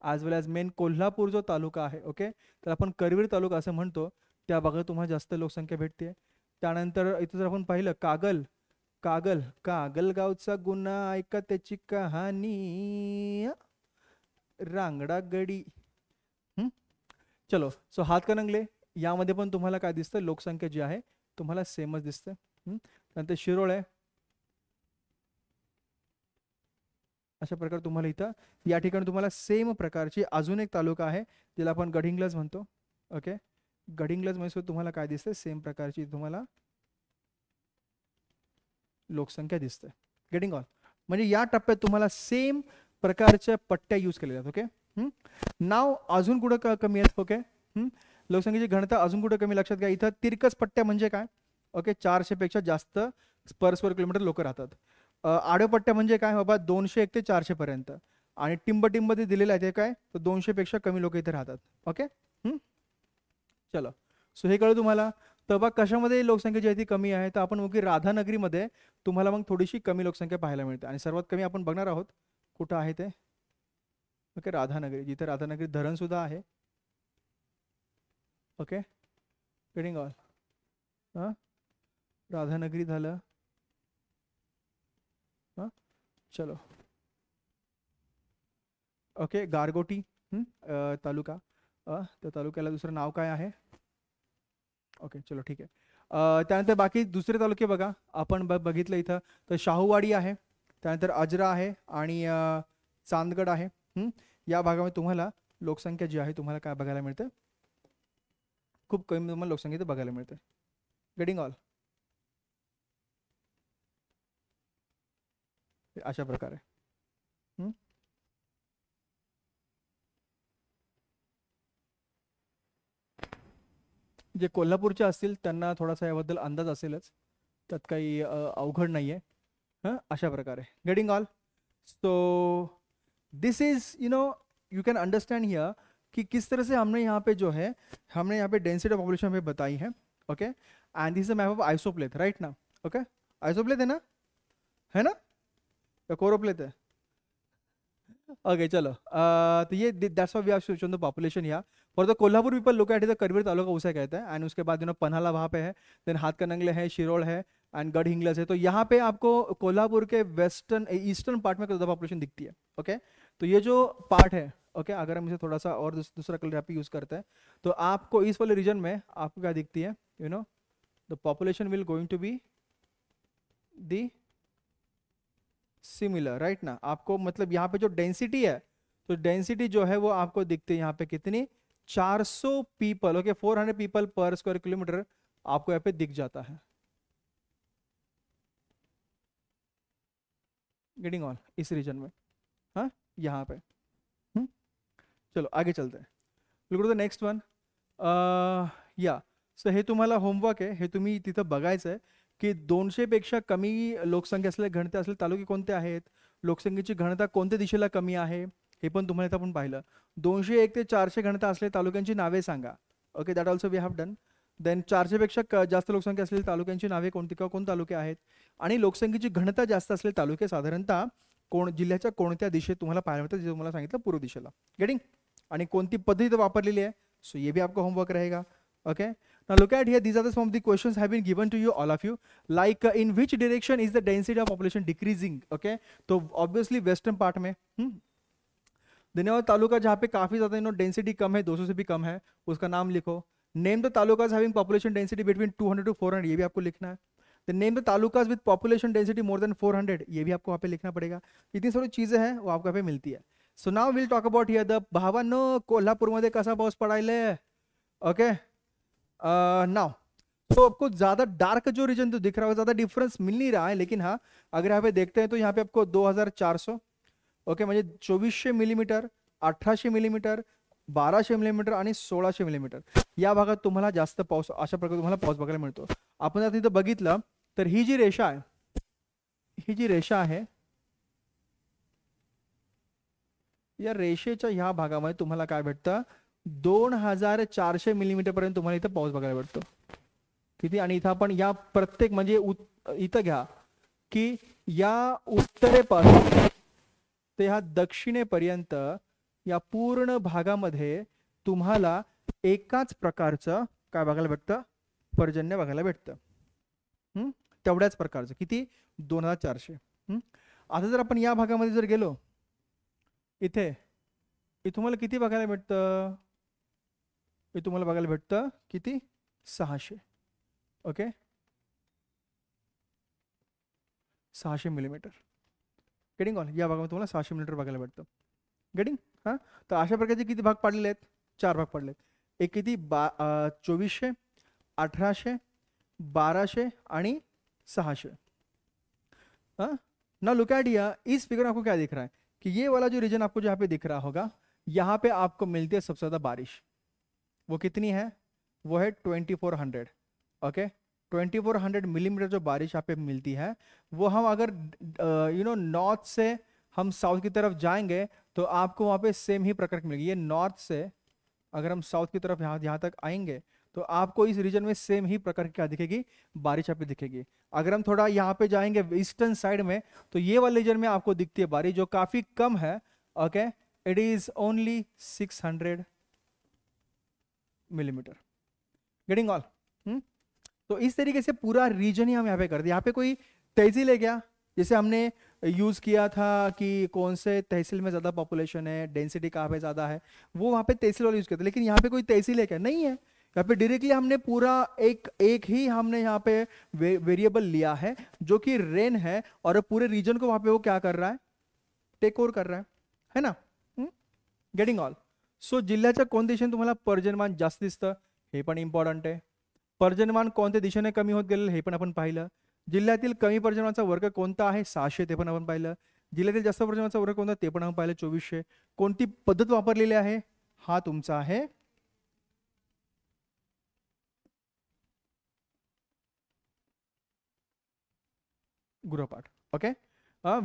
as well as main Kolhapur जो तालुका आहे ओके तर आपण करवीर तालुका असं म्हणतो त्या भागात तुम्हाला जास्त लोकसंख्या भेटते त्यानंतर इथं जर आपण पाहिलं कागल कागल कागलगावचा गुन्हा ऐका त्याची कहाणी रांगडा गडी चलो सो हात नंगले यामध्ये पण तुम्हाला काय दिसतं लोकसंख्या जी आहे तुम्हाला सेमच दिसतं नंतर शिरोळ आहे अशा प्रकारे तुम्हाला इथं या ठिकाणी तुम्हाला सेम प्रकारची अजून एक तालुका आहे ज्याला आपण गडिंगलाच म्हणतो ओके गडिंग्लज म्हैसूर तुम्हाला काय दिसतंय सेम प्रकारची तुम्हाला लोकसंख्या दिसते गेटिंग ऑल म्हणजे या टप्प्यात सेम प्रकारच्या पट्ट्या यूज केल्या ओके नाव अजून कमी है ओके की घनता अजु कमी लक्ष्य घ्या इथं तिरकस पट्टिया म्हणजे काय ओके चारशे पेक्षा जास्त पर स्क्वेअर किलोमीटर लोक राहतात आडव पट्टिया म्हणजे काय बाबा दोनशे एक चारशे पर्यंत आणि टिंब टिंब ते दिलेलं आहे ते पेक्षा कमी लोग इथे राहतात ओके चला सो हे कळलं तुम्हाला तबा कशामध्ये लोकसंख्या जी आहे ती कमी आहे तर आपण मुख्य राधानगरीमध्ये तुम्हाला मग थोडीशी कमी लोकसंख्या पाहायला मिळते आणि सर्वात कमी आपण बघणार आहोत कुठं आहे ते ओके राधानगरी जिथे राधानगरी धरणसुद्धा आहे ओके गेटिंग ऑल हां राधानगरी झालं हां चलो ओके गारगोटी तालुका त्या तालुक्याला दुसरं नाव काय आहे ओके चलो ठीक आहे त्यानंतर बाकी दुसरे तालुके बघा आपण ब बघितलं इथं तर शाहूवाडी आहे त्यानंतर अजरा आहे आणि चांदगड आहे या भागामध्ये तुम्हाला लोकसंख्या जी आहे तुम्हाला काय बघायला मिळते खूप कमी तुम्हाला लोकसंख्या बघायला मिळते गेटिंग ऑल अशा प्रकारे जे कोल्हापूरचे थोड़ा सा बदल अंदाज असेलच त्यात काही अवघड नाही आहे अशा प्रकार getting all so this is you know you can understand here कि किस तरह से हमने यहाँ पे जो है हमने यहाँ पे डेंसिटी ऑफ पॉपुलेशन पे बताई है okay and this map of isopleth right ना ओके आइसोप्लेथ है ना है ना या कोरोप्लेथ है ओके okay, चलो uh, तो ये that's we have shown the population या फॉर द तो Kolhapur people look at is the Karvir taluka उसे कहते हैं एंड उसके बाद यू नो पन्हाला वहाँ पे है देन हाथ का नंगले है शिरोल है एंड गढ़ हिंगलस है तो यहाँ पे आपको कोल्हापुर के वेस्टर्न ईस्टर्न पार्ट में ज़्यादा पॉपुलेशन दिखती है ओके तो ये जो पार्ट है ओके okay? अगर हम इसे थोड़ा सा और दूस, दूसरा कलर आप यूज़ करते हैं तो आपको इस वाले रीजन में आपको क्या दिखती है you know the population will going to be the similar right ना आपको मतलब यहाँ पे जो डेंसिटी है तो डेंसिटी जो है वो आपको दिखती है यहाँ पे कितनी 400 people okay 400 people per square kilometre आपको यहाँ पे दिख जाता है गेटिंग ऑन इस रीजन में हाँ यहाँ पे हुँ? हम्म, चलो आगे चलते हैं नेक्स्ट वन या सो हे तुम्हाला होमवर्क है हे तुम्ही तिथं बघायचं आहे की दोनशेपेक्षा कमी लोकसंख्या असलेल्या घनता असलेले तालुके कोणते आहेत लोकसंख्येची घनता कोणत्या दिशेला कमी आहे हे पण तुम्हाला आपण पाहिलं दोनशे एक ते चारशे घनता असलेल्या तालुक्यांची नावे सांगा okay that also we have done then चारशेपेक्षा जास्त लोकसंख्या असलेली तालुक्यांची नावे कोणती किंवा कोण तालुके आहेत आणि लोकसंख्येची घनता जास्त असलेले तालुके साधारणतः कोण जिल्ह्याच्या कोणत्या दिशेत तुम्हाला पाहायला मिळतात जे तुम्हाला सांगितलं पूर्व दिशेला गेटिंग आणि कोणती पद्धत वापरलेली आहे सो ये भी आपका होमवर्क रहेगा ओके ना look at here these are the some of the questions to you all of you like in which direction is the which of is the okay तो population वेस्टर्न पार्ट so धन्यवाद तालुका जहाँ पे काफ़ी ज़्यादा you density कम है 200 से भी कम है उसका नाम लिखो name the talukas having population density between 200 to 400 ये भी आपको लिखना है the name the talukas with population density more than 400 ये भी आपको वहाँ पे लिखना पड़ेगा इतनी सारी चीज़ें हैं वो आपको यहाँ पे मिलती है so now will talk about here the भावन भावान कोल्हापूरमध्ये कसा पाऊस पडायला ओके नाउ तो आपको ज़्यादा डार्क जो रीजन तो दिख रहा होगा ज़्यादा डिफरेंस मिल नहीं रहा है लेकिन हाँ अगर यहाँ पे देखते हैं तो यहाँ पे आपको 2400 ओके म्हणजे चोवीसशे मिलीमीटर अठराशे मिलीमीटर बाराशे मिलीमीटर आणि सोळाशे मिलीमीटर या भागात तुम्हाला जास्त पाऊस अशा प्रकारे तुम्हाला पाऊस बघायला मिळतो आपण जर तिथं बघितलं तर ही जी रेषा आहे ही जी रेषा आहे या रेषेच्या ह्या भागामध्ये तुम्हाला काय भेटतं दोन हजार चारशे मिलीमीटर पर्यंत तुम्हाला इथं पाऊस बघायला भेटतो किती आणि इथं आपण या प्रत्येक म्हणजे इथं घ्या की या उत्तरेपासून ते ह्या दक्षिणेपर्यंत या पूर्ण भागामध्ये तुम्हाला एकाच प्रकारचं काय बघायला भेटतं पर्जन्य बघायला भेटतं तेवढ्याच प्रकारचं किती दोन हजार चारशे आता जर आपण या भागामध्ये जर गेलो इथे तुम्हाला किती बघायला भेटतं हे तुम्हाला बघायला भेटतं किती सहाशे ओके सहाशे मिलीमीटर गेटिंग ऑल या भागामध्ये तुम्हाला सहाशे मीटर बघायला भेटतं गेटिंग हां तर अशा प्रकारचे किती भाग पाडलेले आहेत चार भाग पडले एक किती बा चोवीसशे अठराशे बाराशे आणि सहाशे हाँ? ना या इस फिगर में आपको क्या दिख रहा है कि ये वाला जो रीजन आपको जहाँ पे दिख रहा होगा यहाँ पे आपको मिलती है सबसे ज़्यादा बारिश वो कितनी है वो है twenty four hundred okay twenty four hundred millimetre जो बारिश यहाँ पे मिलती है वो हम अगर यू नो नॉर्थ से हम साउथ की तरफ जाएंगे तो आपको वहाँ पे सेम ही की मिलेगी ये नॉर्थ से अगर हम साउथ की तरफ यहाँ यहाँ तक आएंगे तो आपको इस रीजन में सेम ही प्रकार की क्या दिखेगी बारिश यहाँ पे दिखेगी अगर हम थोड़ा यहाँ पे जाएंगे ईस्टर्न साइड में तो ये वाले रीजन में आपको दिखती है बारिश जो काफ़ी कम है okay it is only six hundred millimetre getting all तो इस तरीके से पूरा रीजन ही हम यहाँ पे कर दिया यहाँ पे कोई तहसील है क्या जैसे हमने यूज़ किया था कि कौन से तहसील में ज़्यादा पॉपुलेशन है डेंसिटी कहाँ पे ज़्यादा है वो वहाँ पे तहसील वाले यूज़ करते लेकिन यहाँ पे कोई तहसील है क्या नहीं है यहाँ पे डायरेक्टली हमने पूरा एक एक ही हमने यहाँ पे वे, वेरिएबल लिया है जो कि रेन है और पूरे रीजन को वहाँ पे वो क्या कर रहा है टेक ओवर कर रहा है है ना गेटिंग ऑल सो जिल्ह्याच्या कोणत्या दिशेने तुम्हाला पर्जनमान जास्त दिसतं हे पण इम्पॉर्टंट आहे पर्जन्यमान कोणत्या दिशेने कमी होत गेलेलं हे पण आपण पाहिलं जिल्ह्यातील कमी पर्जन्यमानाचा वर्ग कोणता आहे सहाशे ते पण आपण पाहिलं जिल्ह्यातील जास्त पर्जन्यमानचा वर्ग कोणता ते पण आपण पाहिलं चोवीसशे कोणती पद्धत वापरलेली आहे हा तुमचा आहे गृहपाठ okay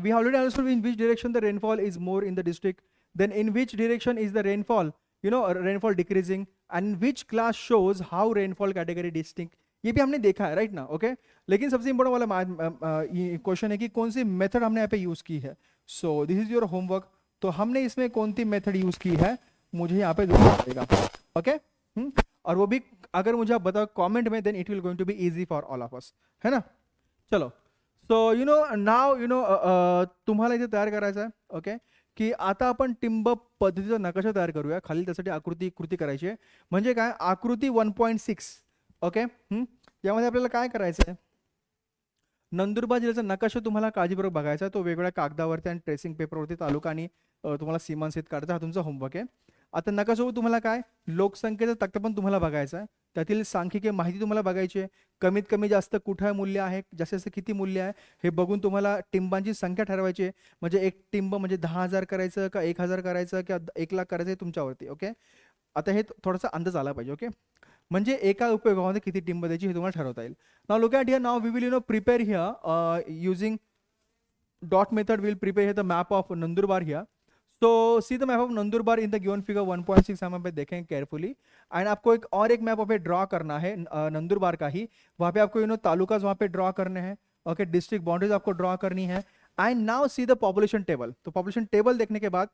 we have also in which direction the rainfall is more in the district then in which direction is the rainfall you know rainfall decreasing and which class shows how rainfall category distinct ये भी हमने देखा है right ना okay लेकिन सबसे important वाला question है कि कौन सी मेथड हमने यहाँ पे यूज की है so this is your homework तो हमने इसमें कौन सी मेथड यूज की है मुझे यहाँ पे देखना पड़ेगा ओके हम्म? और वो भी अगर मुझे आप बताओ कॉमेंट में then it will going to be easy for all of us है ना चलो so you know now you know तुम्हारा इथे तैयार करायचं आहे ओके की आता आपण टिंब पद्धतीचा नकाशा तयार करूया खाली त्यासाठी आकृती कृती करायची वन पॉइंट सिक्स ओके अपने का काय करायचं आहे नंदुरबार जिल्ह्याचा नकाशा तुम्हाला काळजीपूर्वक बघायचा तो वेगवेगळ्या कागदावरती आणि ट्रेसिंग पेपरवरती तालुका आणि तुम्हाला सीमांसित काढायचा हा होमवर्क है आता नकासोबत तुम्हाला काय लोकसंख्येचा तक्ता पण तुम्हाला बघायचा आहे त्यातील सांख्यिकीय माहिती तुम्हाला बघायची आहे कमीत कमी जास्त कुठं मूल्य आहे जास्तीत जास्त किती मूल्य आहे हे बघून तुम्हाला टिंबांची संख्या ठरवायची आहे म्हणजे एक टिंब म्हणजे दहा हजार करायचं का एक हजार करायचं किंवा एक लाख करायचं हे तुमच्यावरती ओके आता हे थोडासा अंदाज आला पाहिजे ओके म्हणजे एका उपयोगामध्ये किती टिंब द्यायची हे तुम्हाला ठरवता येईल now look at now we will you know prepare here using dot method will prepare here the map of Nandurbar here to see the map of Nandurbar in the given figure 1.6 हम देखें केयरफुली एंड आपको एक और एक map वहाँ पे draw करना है नंदुरबार का ही वहाँ पे आपको यू नो तालुकाज वहाँ पे ड्रॉ करने हैं ओके डिस्ट्रिक्ट बाउंड्रीज आपको ड्रॉ करनी है and now see the population table तो पॉपुलेशन टेबल देखने के बाद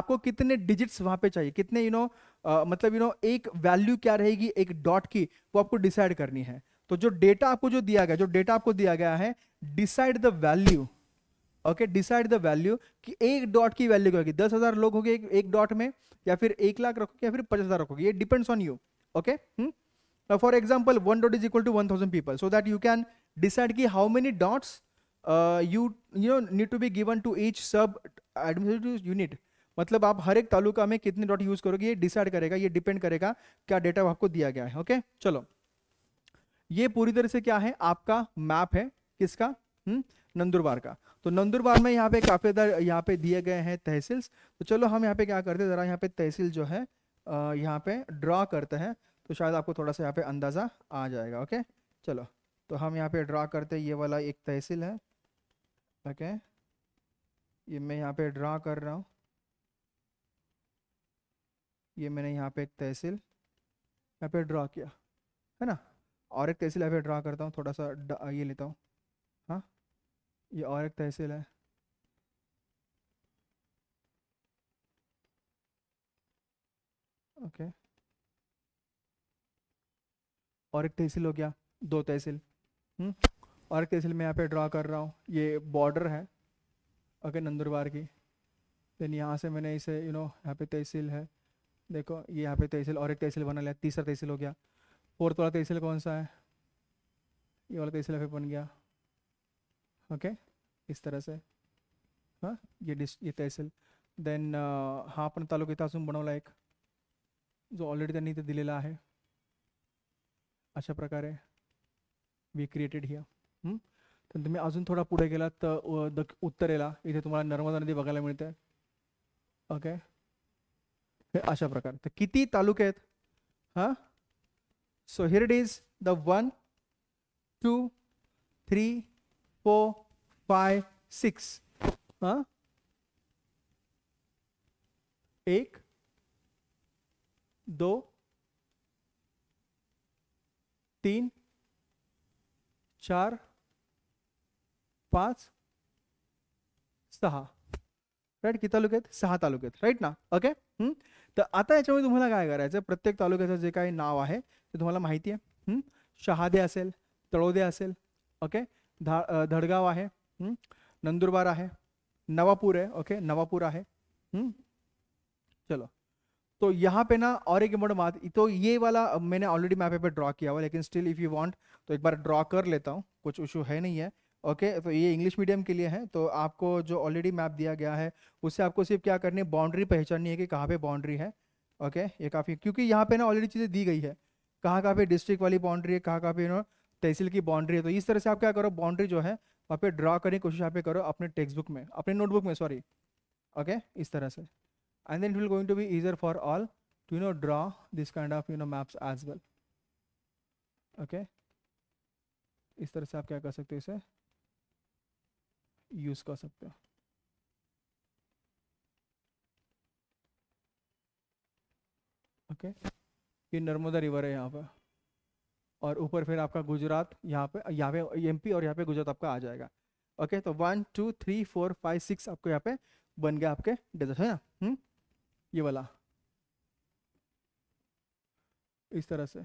आपको कितने डिजिट्स वहाँ पे चाहिए कितने you you know know, uh, मतलब यू you नो know, एक वैल्यू क्या रहेगी एक डॉट की वो आपको डिसाइड करनी है तो जो डेटा आपको जो दिया गया जो डेटा आपको दिया गया है decide the value okay decide the value कि एक डॉट की वैल्यू क्या होगी दस हज़ार लोग होंगे एक, एक डॉट में या फिर एक लाख रखोगे या फिर पचास हज़ार रखोगे ये depends on you okay for example one dot is equal to one thousand people so that you can decide की how many dots you you know need to be given to each sub administrative unit मतलब आप हर एक तालुका में कितने dot use करोगे ये decide करेगा ये डिपेंड करेगा क्या डेटा आपको दिया गया है ओके okay? चलो ये पूरी तरह से क्या है आपका मैप है किसका hmm? नंदुरबार का तो नंदुरबार में यहाँ पे काफ़ी यहाँ पे दिए गए हैं तहसील्स तो चलो हम यहाँ पे क्या करते हैं ज़रा यहाँ पे तहसील जो है यहाँ पे ड्रा करते हैं तो शायद आपको थोड़ा सा यहाँ पे अंदाज़ा आ जाएगा ओके चलो तो हम यहाँ पे ड्रा करते हैं ये वाला एक तहसील है ओके ये मैं यहाँ पे ड्रा कर रहा हूँ ये मैंने यहाँ पे एक तहसील यहाँ पे ड्रा किया है ना और एक तहसील यहाँ पे ड्रा करता हूँ थोड़ा सा ये लेता हूँ ये और एक तहसील है ओके और एक तहसील हो गया दो तहसील हम्म, और एक तहसील मैं यहाँ पे ड्रा कर रहा हूँ ये बॉर्डर है ओके नंदुरबार की देन यहाँ से मैंने इसे यू नो यहाँ पे तहसील है देखो ये यहाँ पे तहसील और एक तहसील बना लिया तीसरा तहसील हो गया फोर्थ वाला तहसील कौन सा है ये वाला तहसील यहाँ पे बन गया ओके okay? इस तरह से हाँ ये डिस ये तहसील देन uh, हा पण तालुक्यात असून बनवला एक जो ऑलरेडी त्यांनी इथे दिलेला आहे अशा अच्छा प्रकारे वी क्रिएटेड हिया तर तुम्ही अजून थोडा पुढे गेलात तर उत्तरेला इथे तुम्हाला नर्मदा नदी बघायला मिळते ओके अशा अच्छा प्रकारे तर तो किती तालुके आहेत हां so here it is the one two three four by six हाँ एक दो तीन चार पांच सहा राईट किती तालुक्यात सहा तालुक्यात राईट ना ओके हम्म? तर आता याच्यामध्ये तुम्हारा काय करायचं प्रत्येक तालुक्याचं जे काही नाव आहे ते तुम्हाला माहिती आहे हम्म? शहादे असेल तळोदे ओके धा धडगाव है हम्म? नंदुरबारा है नवापुर है ओके नवापुरा है हम्म? हुँ? चलो तो यहाँ पे ना और एक इम्पोर्टेंट बात तो ये वाला मैंने ऑलरेडी मैपे पे ड्रॉ किया हुआ लेकिन स्टिल इफ़ यू वांट तो एक बार ड्रॉ कर लेता हूँ कुछ इशू है नहीं है ओके तो ये इंग्लिश मीडियम के लिए है तो आपको जो ऑलरेडी मैप दिया गया है उससे आपको सिर्फ क्या करनी है बाउंड्री पहचाननी है कि कहाँ पे बाउंड्री है ओके ये काफ़ी क्योंकि यहाँ पे ना ऑलरेडी चीज़ें दी गई है कहाँ कहाँ पे डिस्ट्रिक्ट वाली बाउंड्री है कहाँ कहाँ पे तहसील की बाउंड्री है तो इस तरह से आप क्या करो बाउंड्री जो है वहाँ पे ड्रा करने की कोशिश यहाँ पे करो अपने टेक्स्ट बुक में अपने नोटबुक में सॉरी ओके इस तरह से and then it will going to be easier for all to you know draw this kind of you know maps as well okay इस तरह से आप क्या कर सकते हो इसे यूज़ कर सकते हो ओके okay? ये नर्मदा रिवर है यहाँ पर और ऊपर फिर आपका गुजरात यहाँ पे यहाँ पे एमपी और यहाँ पे गुजरात आपका आ जाएगा ओके तो one two three four five six आपको यहाँ पे बन गया आपके डेजर्ट है ना हम्म ये वाला इस तरह से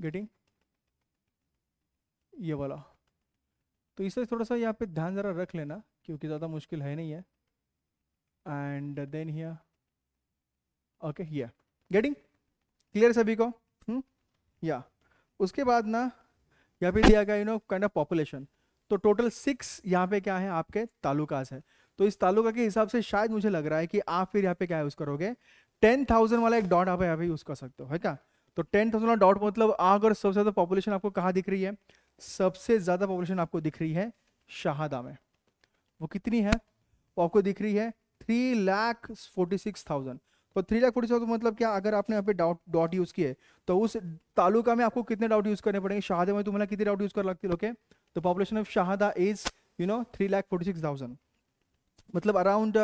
गेटिंग ये वाला तो इसलिए थोड़ा सा यहाँ पे ध्यान ज़रा रख लेना क्योंकि ज़्यादा मुश्किल है नहीं है and then okay here getting clear सभी को या उसके बाद ना यह भी दिया गया you know kind of population तो टोटल सिक्स यहाँ पे क्या है आपके तालुकाज है तो इस तालुका के हिसाब से शायद मुझे लग रहा है कि आप फिर यहाँ पे क्या यूज़ करोगे टेन थाउजेंड वाला एक डॉट आप यहाँ पे यूज़ कर सकते हो है क्या तो टेन थाउजेंड वाला डॉट मतलब अगर सबसे ज़्यादा पॉपुलेशन आपको कहाँ दिख रही है सबसे ज़्यादा पॉपुलेशन आपको दिख रही है शाहदा में वो कितनी है वो आपको दिख रही है three lakh forty six thousand तो थ्री लाख फोर्टी तो मतलब क्या अगर आपने यहाँ पे डाउट डॉट यूज़ किए तो उस तालुका में आपको कितने डाउट यूज़ करने पड़ेंगे शाहदा में तुम्हारा कितने डाउट यूज़ कर लगती ओके तो population of Shahada is you know three lakh forty six thousand मतलब अराउंड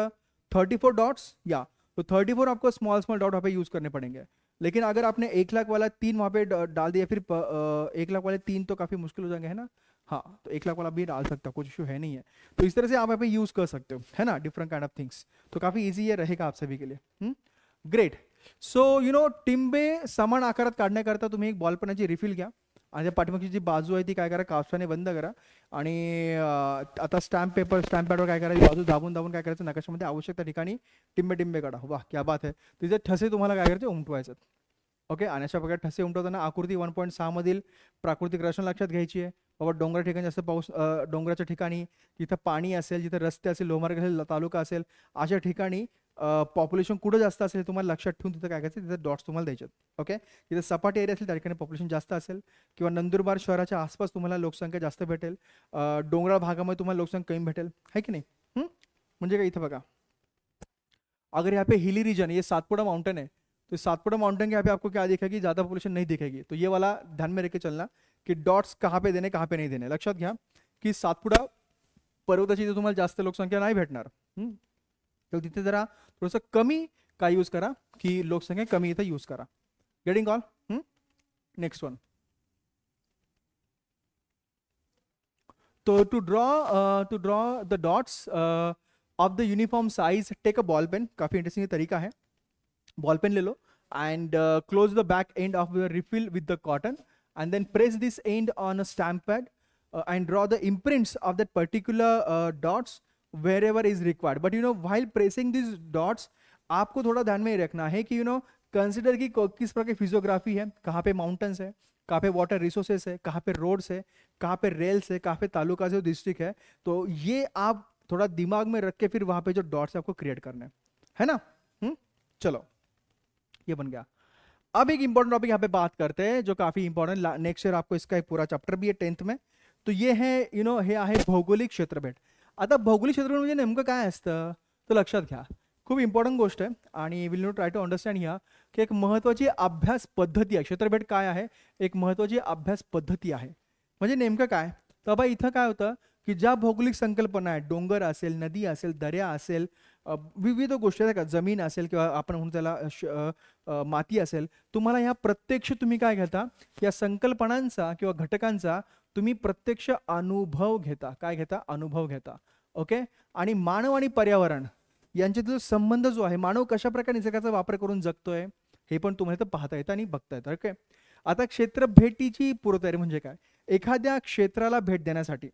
थर्टी फोर डॉट्स या तो थर्टी फोर आपको स्मॉल स्मॉल डॉट वहाँ पे यूज़ करने पड़ेंगे लेकिन अगर आपने एक लाख वाला तीन वहाँ पे uh, डाल दिया फिर uh, uh, एक लाख वाले तीन तो काफ़ी मुश्किल हो जाएंगे है ना हाँ तो एक लाख वाला भी डाल सकता हो कुछ इशू है नहीं है तो इस तरह से आप यहाँ पे यूज़ कर सकते हो है ना डिफरेंट काइंड ऑफ थिंग्स तो काफ़ी ईजी ये रहेगा आप सभी के लिए हुँ? हम्म? ग्रेट सो यु नो टिंबे समान आकार काढण्याकरता तुम्ही एक बॉलपणाची रिफिल घ्या आणि जी बाजू है ती काय कापसाने बंद करा आणि आता स्टॅम्प पेपर स्टॅम्प पॅडवर काय बाजू धाबन धाबन काय करायचं नकाशामध्ये आवश्यक त्या ठिकाणी टिंबे टिंबे काढा वा क्या बात है तिचे ठसे तुम्हारा काय करायचे ओके अशा प्रकार ठसे उमटवताना आकृति वन पॉइंट पॉईंट सहामधील प्राकृतिक रचना लक्षा घ्यायची आहे बाबा डोंगरा ठिकाणी जास्त पाऊस डोंगराच्या ठिकाणी जिथं पाणी असेल जिथं रस्ते लोहमार्ग असेल तालुका अशा ठिकाणी पॉप्युलेशन कुठं जास्त असेल तुम्हाला लक्षात ठेवून तिथं काय करायचं डॉट्स तुम्हाला द्यायचे ओके तिथे सपाट एरिया असेल पॉप्युलेशन जास्त असेल किंवा नंदुरबार शहरा आसपास तुम्हारा लोकसंख्या जास्त भेटेल डोंगराळ भागामध्ये तुम्हाला लोकसंख्या कमी भेटेल है कि नहीं म्हणजे काय अगर यहाँ पे हिली रीजन ये सातपुड़ा माउंटेन है तो सातपुड़ा माउंटेन के यहाँ पे आपको क्या दिखेगी ज़्यादा पॉपुलेशन नहीं दिखेगी तो ये वाला ध्यान में रख चलना कि डॉट्स कहाँ पे देने कहाँ पे नहीं देने लक्ष्य घया कि सातपुडा पर्वता इथे तुम्हाला जास्त लोकसंख्या नाही भेटणार तो तिथे जरा थोडंसं कमी का यूज करा की लोकसंख्या कमी इतना यूज करा गेटिंग ऑल नेक्स्ट वन तो to draw to draw the dots of the uniform size take a ball pen काफ़ी इंटरेस्टिंग तरीका है बॉल पेन ले लो and close the back end of the refill with the cotton and then press this end on a stamp pad and draw the imprints of that particular dots wherever is required but you know while pressing this dots आपको थोड़ा ध्यान में रखना है कि you know consider की किस प्रकार की फिजियोग्राफी है कहाँ पे माउंटेन्स है कहाँ पे वाटर रिसोर्सेस है कहाँ पे रोड्स है कहाँ पे रेल्स है कहाँ पे तालुका से डिस्ट्रिक्ट है तो ये आप थोड़ा दिमाग में रख के फिर वहाँ पे जो डॉट्स आपको क्रिएट करने है ना हुँ? हम्म? चलो ये बन गया अब एक इंपॉर्टेंट टॉपिक यहाँ पे बात करते हैं जो काफी इंपॉर्टेंट नेक्स्ट ईयर आपको इसका एक पूरा चैप्टर भी है टेंथ में तो ये है यू नो है भौगोलिक क्षेत्र भेद आता भौगोलिक क्षेत्र म्हणजे नेमकं काय असतं तर लक्षात घ्या खूप इम्पॉर्टंट गोष्ट आहे आणि will know try to understand ह्या की एक महत्त्वाची अभ्यास पद्धती आहे क्षेत्रभेट काय आहे एक महत्त्वाची अभ्यास पद्धती आहे म्हणजे नेमकं काय तर बाबा इथं काय होतं की ज्या भौगोलिक संकल्पना आहेत डोंगर असेल नदी असेल दर्या असेल विविध गोष्टी आहेत का जमीन असेल किंवा आपण म्हणून त्याला माती असेल तुम्हाला ह्या प्रत्यक्ष तुम्ही काय घेता या संकल्पनांचा किंवा घटकांचा तुम्ही प्रत्यक्ष अनुभव घेता काय घेता अनुभव घेता ओके आणि मानव आणि पर्यावरण यांच्यातील संबंध जो आहे मानव कशा प्रकारे निसर्गाचा वापर करून जगतोय हे पण तुम्हाला तर पाहता येतं आणि बघता येतं ओके आता क्षेत्र भेटीची पूर्वतयारी म्हणजे काय एखाद्या क्षेत्राला भेट देण्यासाठी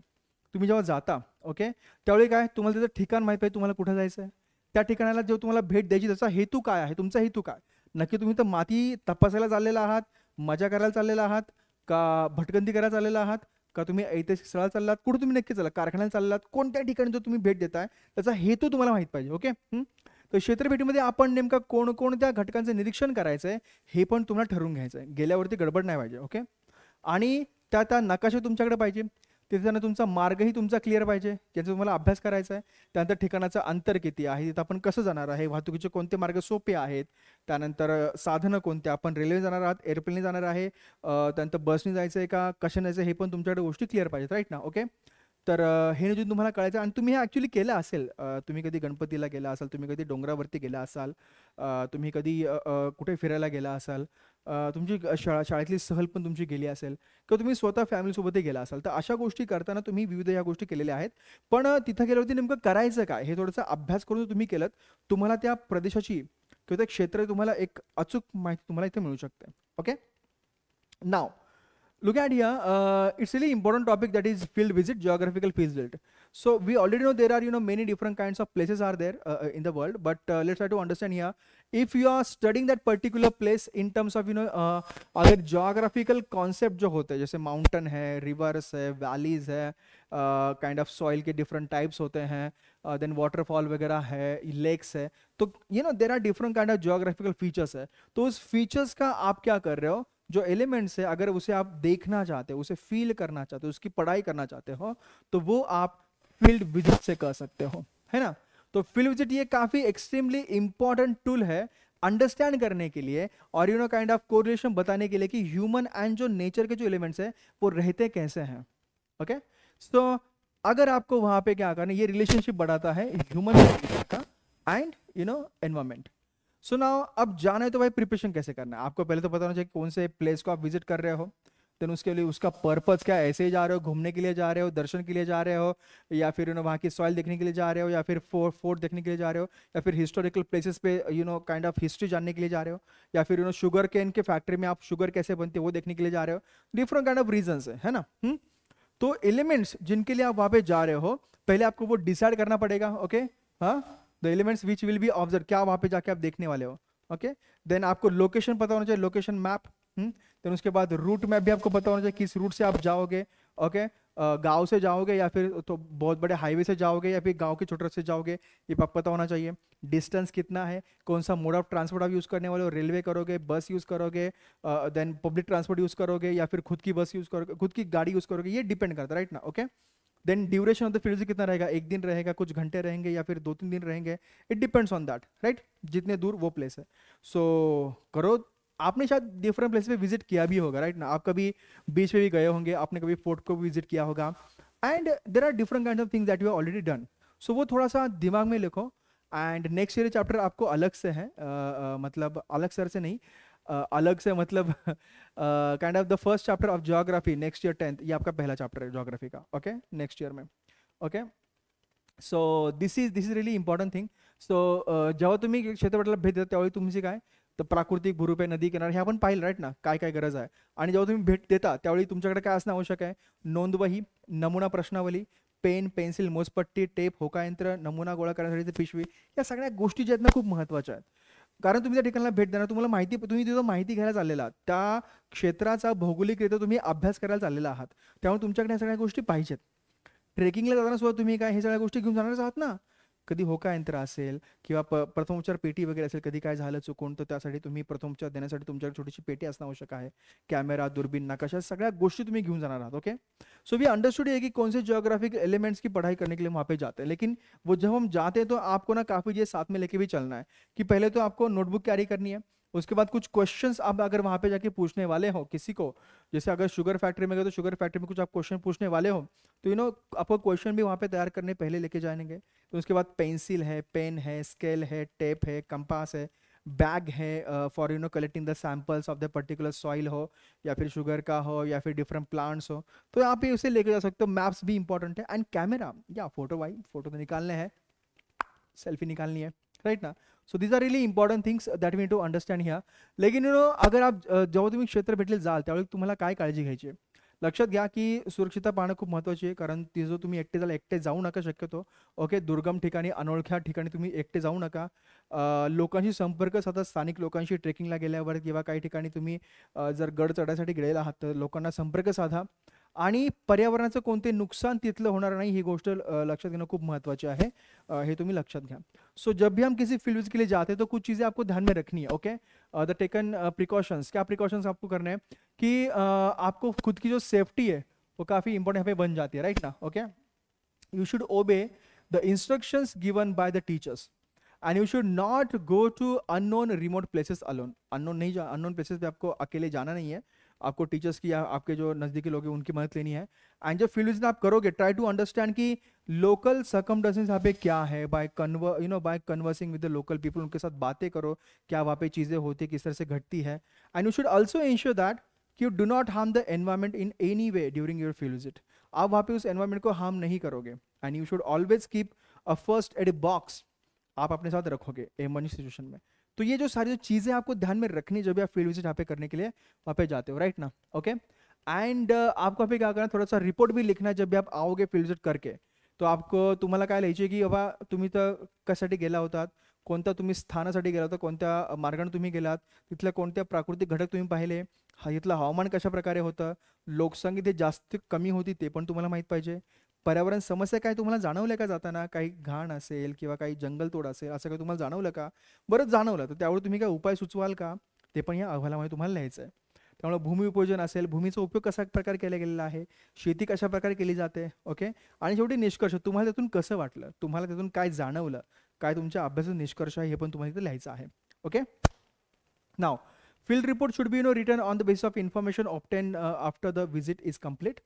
तुम्ही जेव्हा जाता ओके त्यावेळी काय तुम्हाला त्याचं ठिकाण माहीत आहे तुम्हाला कुठं जायचं आहे त्या ठिकाणाला जेव्हा तुम्हाला भेट द्यायची त्याचा हेतू काय आहे तुमचा हेतू काय नक्की तुम्ही तर माती तपासायला चाललेला आहात मजा करायला चाललेला आहात का भटकंती करायला चाललेला आहात का तुम्ही ऐतिहासिक स्थळा चाललात कुठे तुम्ही नक्की चालला कारखान्याला चाललात कोणत्या ठिकाणी जो तुम्ही भेट देताय त्याचा हेतू तुम्हाला माहित पाहिजे ओके तर क्षेत्रभेटीमध्ये आपण नेमका कोणकोणत्या घटकांचं निरीक्षण करायचंय हे पण तुम्हाला ठरवून घ्यायचंय गेल्यावरती गडबड नाही पाहिजे ओके आणि त्या त्या नकाशा तुमच्याकडे पाहिजे त्यांना तुमचा मार्गही तुमचा क्लिअर पाहिजे ज्याचा तुम्हाला अभ्यास करायचा आहे त्यानंतर ठिकाणाचं अंतर किती आहे तिथं आपण कसं जाणार आहे वाहतुकीचे कोणते मार्ग सोपे आहेत त्यानंतर साधनं कोणते आपण रेल्वे जाणार आहात एअरप्लेनने जाणार आहे त्यानंतर बसने जायचं आहे का कशा जायचं हे पण तुमच्याकडे गोष्टी क्लिअर पाहिजेत राईट ना ओके तर हे नियोजन तुम्हाला कळायचं आणि तुम्ही हे ॲक्च्युली केलं असेल तुम्ही कधी गणपतीला गेला असाल तुम्ही कधी डोंगरावरती गेला असाल तुम्ही कधी कुठे फिरायला गेला असाल तुमची शाळा शाळेतली सहल पण तुमची गेली असेल किंवा तुम्ही स्वतः फॅमिलीसोबतही गेला असाल तर अशा गोष्टी करताना तुम्ही विविध या गोष्टी केलेल्या आहेत पण तिथं गेल्यावरती नेमकं करायचं काय हे थोडंसं अभ्यास करून तुम्ही केलं तुम्हाला त्या प्रदेशाची किंवा त्या क्षेत्र तुम्हाला एक अचूक माहिती तुम्हाला इथे मिळू शकते ओके नाव ॲट या it's important topic that is field visit geographical field visit so we already know there are you know many different kinds of places are there in the world but let's I to understand या if you are studying that particular place in terms of you know अगर geographical concept जो होते हैं जैसे mountain है reverse है valleys है kind of soil के डिफरेंट टाइप्स होते हैं देन uh, वाटरफॉल वगैरह है लेक्स है तो you know there are different kind of geographical features है तो उस फीचर्स का आप क्या कर रहे हो जो एलिमेंट्स है अगर उसे आप देखना चाहते हो उसे फील करना चाहते हो उसकी पढ़ाई करना चाहते हो तो वो आप फील्ड विजिट से कर सकते हो है ना तो विजिट ये काफ़ी एक्सट्रीमली इंपॉर्टेंट टूल है अंडरस्टैंड करने के लिए और you know kind of correlation बताने के लिए कि ह्यूमन एंड जो नेचर के जो एलिमेंट्स है वो रहते कैसे हैं ओके okay? सो so, अगर आपको वहां पे क्या करना ये रिलेशनशिप बढ़ाता है ह्यूमन का and you know environment so now अब जाना है तो भाई प्रिपरेशन कैसे करना है आपको पहले तो पता होना चाहिए कौन से प्लेस को आप विजिट कर रहे हो देन उसके लिए उसका पर्पज क्या ऐसे ही जा रहे हो घूमने के लिए जा रहे हो दर्शन के लिए जा रहे हो या फिर यू नो वहाँ की सॉइल देखने के लिए जा रहे हो या फिर फोर्ट देखने के लिए जा रहे हो या फिर हिस्टोरिकल प्लेसेस पे you know kind of history जानने के लिए जा रहे हो या फिर यू नो शुगर के इनके फैक्ट्री में आप शुगर कैसे बनते वो देखने के लिए जा रहे हो डिफरेंट काइंड ऑफ रीजन है ना हुँ? तो एलिमेंट्स जिनके लिए आप वहाँ पे जा रहे हो पहले आपको वो डिसाइड करना पड़ेगा ओके हाँ the elements which will be observe क्या वहाँ पे जाके आप देखने वाले हो ओके देन आपको लोकेशन पता होना चाहिए लोकेशन मैप देन उसके बाद रूट मैप भी आपको पता होना चाहिए किस रूट से आप जाओगे ओके गांव से जाओगे या फिर तो बहुत बड़े हाईवे से जाओगे या फिर गांव के छोटे से जाओगे ये आपको पता होना चाहिए डिस्टेंस कितना है कौन सा मोड ऑफ ट्रांसपोर्ट आप यूज़ करने वाले हो रेलवे करोगे बस यूज़ करोगे देन पब्लिक ट्रांसपोर्ट यूज़ करोगे या फिर खुद की बस यूज़ करोगे खुद की गाड़ी यूज़ करोगे ये डिपेंड करता है राइट ना okay then duration of the field कितना रहेगा एक दिन रहेगा कुछ घंटे रहेंगे या फिर दो तीन दिन रहेंगे it depends on that right जितने दूर वो प्लेस है सो so, करो आपने शायद डिफरेंट प्लेस पे विजिट किया भी होगा राइट ना आप कभी बीच पे भी गए होंगे आपने कभी फोर्ट को भी विजिट किया होगा and there are different kind of things that you are already done so वो थोड़ा सा दिमाग में लिखो एंड नेक्स्ट ईयर चैप्टर आपको अलग से है uh, uh, मतलब अलग सर से नहीं uh, अलग से मतलब kind of the first chapter of geography next year tenth ये आपका पहला चैप्टर है जोग्राफी का ओके नेक्स्ट ईयर में okay so this is this is really important thing so जेव्हा तुम्ही क्षेत्रपटाला भेट देता त्यावेळी तुम्ही काय तर प्राकृतिक भूरूपे नदी किनार हे आपण पाहिलं राईट ना काय काय गरज आहे आणि जेव्हा तुम्ही भेट देता त्यावेळी तुमच्याकडे काय असणं आवश्यक आहे नोंदवही नमुना प्रश्नावली पेन पेन्सिल मोजपट्टी टेप होकायंत्र नमुना गोळा करण्यासाठी पिशवी या सगळ्या गोष्टी ज्या आहेत ना खूप महत्त्वाच्या आहेत कारण तुम्ही त्या ठिकाणाला भेट देणार तुम्हाला माहिती तुम्ही तिथं माहिती घ्यायला चाललेला त्या क्षेत्राचा भौगोलिकरित्या तुम्ही अभ्यास करायला चाललेला आहात त्यामुळे तुमच्याकडे या सगळ्या गोष्टी पाहिजेत ट्रेकिंगला जाताना सुद्धा तुम्ही काय हे सगळ्या गोष्टी घेऊन जाणारच आहात ना कभी होका यंत्र असेल किंवा प पेटी वगैरह कभी कधी काय झालं चुकून तर त्यासाठी तुम्ही प्रथमोपचार देण्यासाठी तुमच्याकडे पेटी आवश्यक है कैमेरा दुर्बीन नकाशा सग्या गोषी तुम्हें घून जा रहा ओके सो वी अंडरस्टूड है कि कौन से जियोग्राफिक एलिमेंट्स की पढ़ाई करने के लिए वहाँ पे जाते हैं लेकिन वो जब हम जाते हैं तो आपको ना काफ़ी चीज़ें साथ में लेके भी चलना है कि पहले तो आपको नोटबुक कैरी करनी है उसके बाद कुछ क्वेश्चन आप अगर वहां पे जाके पूछने वाले हो किसी को जैसे अगर शुगर फैक्ट्री में गए तो शुगर फैक्ट्री में कुछ आप क्वेश्चन पूछने वाले हो तो यू नो आपको क्वेश्चन भी वहाँ पे तैयार करने पहले लेके जाएंगे तो उसके बाद पेंसिल है पेन है स्केल है टेप है कंपास है बैग है for you know collecting the samples of the particular soil हो या फिर शुगर का हो या फिर डिफरेंट प्लांट्स हो तो यहाँ पे उसे लेके जा सकते हो मैप्स भी इंपॉर्टेंट है एंड कैमरा या फोटो वाई फोटो तो निकालने हैं सेल्फी निकालनी है राइट ना so these are really important things that we to understand ह्या लेकिन यू नो अगर आप जेव्हा तुम्ही क्षेत्र भेटले जाल त्यावेळी तुम्हाला काय काळजी घ्यायची लक्षात घ्या की सुरक्षितता पाहणं खूप महत्त्वाची आहे कारण ती जो तुम्ही एकटे जाल एकटे जाऊ नका शक्यतो ओके दुर्गम ठिकाणी अनोळख्या ठिकाणी तुम्ही एकटे जाऊ नका लोकांशी संपर्क साधा स्थानिक लोकांशी ट्रेकिंगला गेल्यावर किंवा काही ठिकाणी तुम्ही जर गड चढायसाठी गेलेला आहात तर लोकांना संपर्क साधा पर्यावरणाचं कोणते नुकसान तिथलं होणार नाही ही गोष्ट लक्षात घेणं खूप महत्वाची आहे हे तुम्ही लक्षात घ्या सो जब भी हम किसी फील्ड के लिए जाते हैं तो कुछ चीज़ें आपको ध्यान में रखनी है ओके द टेकन प्रिकॉशंस क्या प्रिकॉशंस आपको करने हैं कि uh, आपको खुद की जो सेफ्टी है वो काफ़ी इंपॉर्टेंट यहाँ पे बन जाती है राइट ना okay you should obey the instructions given by the teachers and you should not go to unknown remote places alone unknown नहीं जा अननोन प्लेसेस पे आपको अकेले जाना नहीं है आपको टीचर्स की या आपके जो नज़दीकी लोग हैं उनकी मदद लेनी है एंड जब फील्ड आप करोगे ट्राई टू अंडरस्टैंड कि लोकल सकमडेंसेज यहाँ पे क्या है by conver you know by conversing with the local people उनके साथ बातें करो क्या वहाँ पे चीज़ें होती है किस तरह से घटती है and you should also ensure that you do not harm the environment in any way during your field visit आप वहाँ पे उस एनवायरमेंट को हार्म नहीं करोगे and you should always keep a first aid a box आप अपने साथ रखोगे एमरजेंसी सिचुएशन में तो ये जो सारी जो चीज़ें आपको ध्यान में रखनी जब आप फील्ड विजिट यहाँ पे करने के लिए वहाँ पे जाते हो राइट ना ओके एंड uh, आपको अभी क्या करना थोड़ा सा रिपोर्ट भी लिखना है जब भी आप आओगे फील्ड विजिट करके तो आपको तुम्हारा काय लिहायचे की बाबा तुम्ही तर कशासाठी गेला होतात कोणत्या तुम्ही स्थानासाठी गेला होता कोणत्या मार्गाने तुम्ही गेलात तिथल्या कोणत्या प्राकृतिक घटक तुम्हें पाहिले हा इथलं हवामान कशा प्रकार होता लोकसंख्या इथे जास्त कमी होती ते पण तुम्हाला पर्यावरण समस्या काय तुम्हाला जाणवल्या का जाताना काही घाण असेल किंवा काही जंगलतोड असेल असं काही तुम्हाला जाणवलं का बरं जाणवलं तर त्यावर तुम्ही काय उपाय सुचवाल का ते पण या अहवालामध्ये तुम्हाला लिहायचं आहे त्यामुळे भूमी उपयोजन असेल भूमीचा उपयोग कसा प्रकारे केला गेलेला आहे शेती कशा प्रकारे केली जाते ओके आणि शेवटी निष्कर्ष तुम्हाला त्यातून कसं वाटलं तुम्हाला त्यातून काय जाणवलं काय तुमच्या अभ्यासाचा निष्कर्ष आहे हे पण तुम्हाला इथे लिहायचं आहे okay now field report should be no return on the basis of information obtain after the visit is complete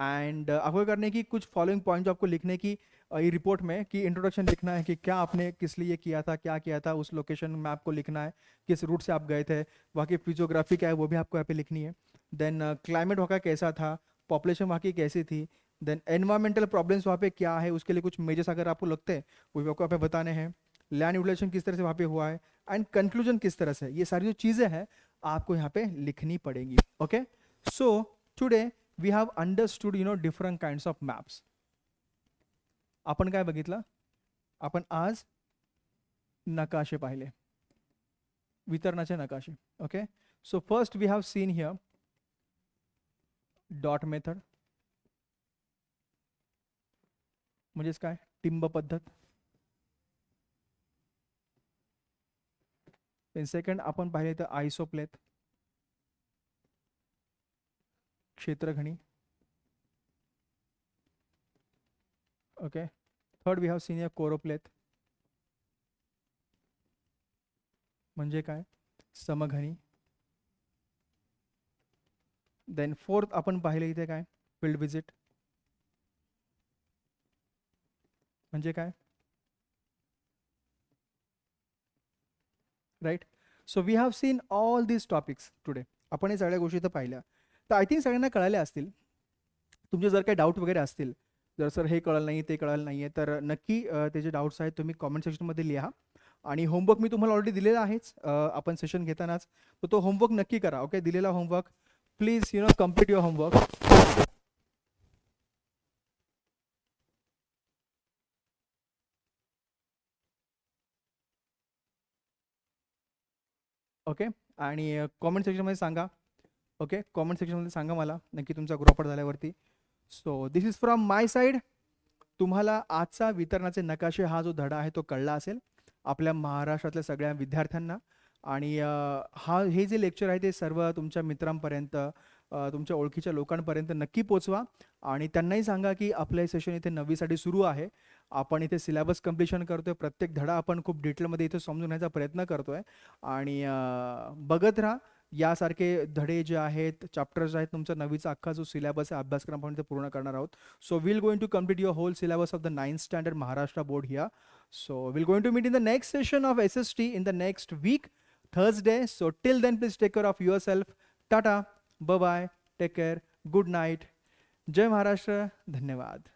and uh, आपको करने की कुछ फॉलोइंग पॉइंट आपको लिखने की ये रिपोर्ट में कि इंट्रोडक्शन लिखना है कि क्या आपने किस लिए किया था क्या किया था उस लोकेशन में आपको लिखना है किस रूट से आप गए थे वहाँ की फिजियोग्राफी क्या है वो भी आपको यहाँ पे लिखनी है देन क्लाइमेट uh, वहाँ का कैसा था पॉपुलेशन वहाँ की कैसी थी देन एनवायरमेंटल प्रॉब्लम्स वहाँ पे क्या है उसके लिए कुछ मेजर्स अगर आपको लगते हैं वो भी आपको यहाँ पे बताने हैं लैंड यूटिलाइजेशन किस तरह से वहाँ पर हुआ है एंड कंक्लूजन किस तरह से ये सारी जो चीज़ें हैं आपको यहाँ पर लिखनी पड़ेंगी okay so today we have understood you know different kinds of maps आपण काय बघितलं आपण आज नकाशे पाहिले वितरणाचे नकाशे okay so first we have seen here dot method म्हणजेच काय टिंब पद्धत सेकंड आपण पाहिले तर आयसोप्लेथ Kshetragani. Okay. Third, we have seen a choropleth. म्हणजे समघनी देन फोर्थ अपन पाहिले इथे काय फील्ड विजिट म्हणजे so we have seen all these topics today अपन हे सगळ्या गोषी तो पाहिल्या तर आय थिंक सगळ्यांना कळाल्या असतील तुमचे जर काही डाऊट वगैरे असतील जर सर हे कळलं नाही ते कळलं नाही आहे तर नक्की त्याचे डाऊट्स आहेत तुम्ही कॉमेंट सेक्शनमध्ये लिहा आणि होमवर्क मी तुम्हाला ऑलरेडी दिलेला आहेच आपण सेशन घेतानाच तर तो होमवर्क नक्की करा ओके दिलेला homework please you know complete your homework okay आणि कॉमेंट सेक्शनमध्ये सांगा ओके कॉमेंट सेक्शनमध्ये सांगा मला नक्की तुमचा ग्रॉपर झाल्यावरती so this is from my side तुम्हाला आजचा वितरणाचे नकाशे हा जो धडा आहे तो कळला असेल आपल्या महाराष्ट्रातल्या सगळ्या विद्यार्थ्यांना आणि हा हे जे लेक्चर आहे ते सर्व तुमच्या मित्रांपर्यंत तुमच्या ओळखीच्या लोकांपर्यंत नक्की पोचवा आणि त्यांनाही सांगा की आपलं हे सेशन इथे नववीसाठी सुरू आहे आपण इथे सिलेबस कम्प्लिशन करतोय प्रत्येक धडा आपण खूप डिटेलमध्ये इथे समजून घेण्याचा प्रयत्न करतोय आणि बघत राहा यासारखे धडे जे आहेत चॅप्टर्स है तुमचा नवीचा अख्खा जो सिलबस है अभ्यासक्रम आपण पूर्ण करना आहोत so will going to complete your whole syllabus of the ninth standard Maharashtra board here so we'll going to meet in the next session of S S T in the next week Thursday so till then please take care of your self tata ब bye take care good night जय महाराष्ट्र धन्यवाद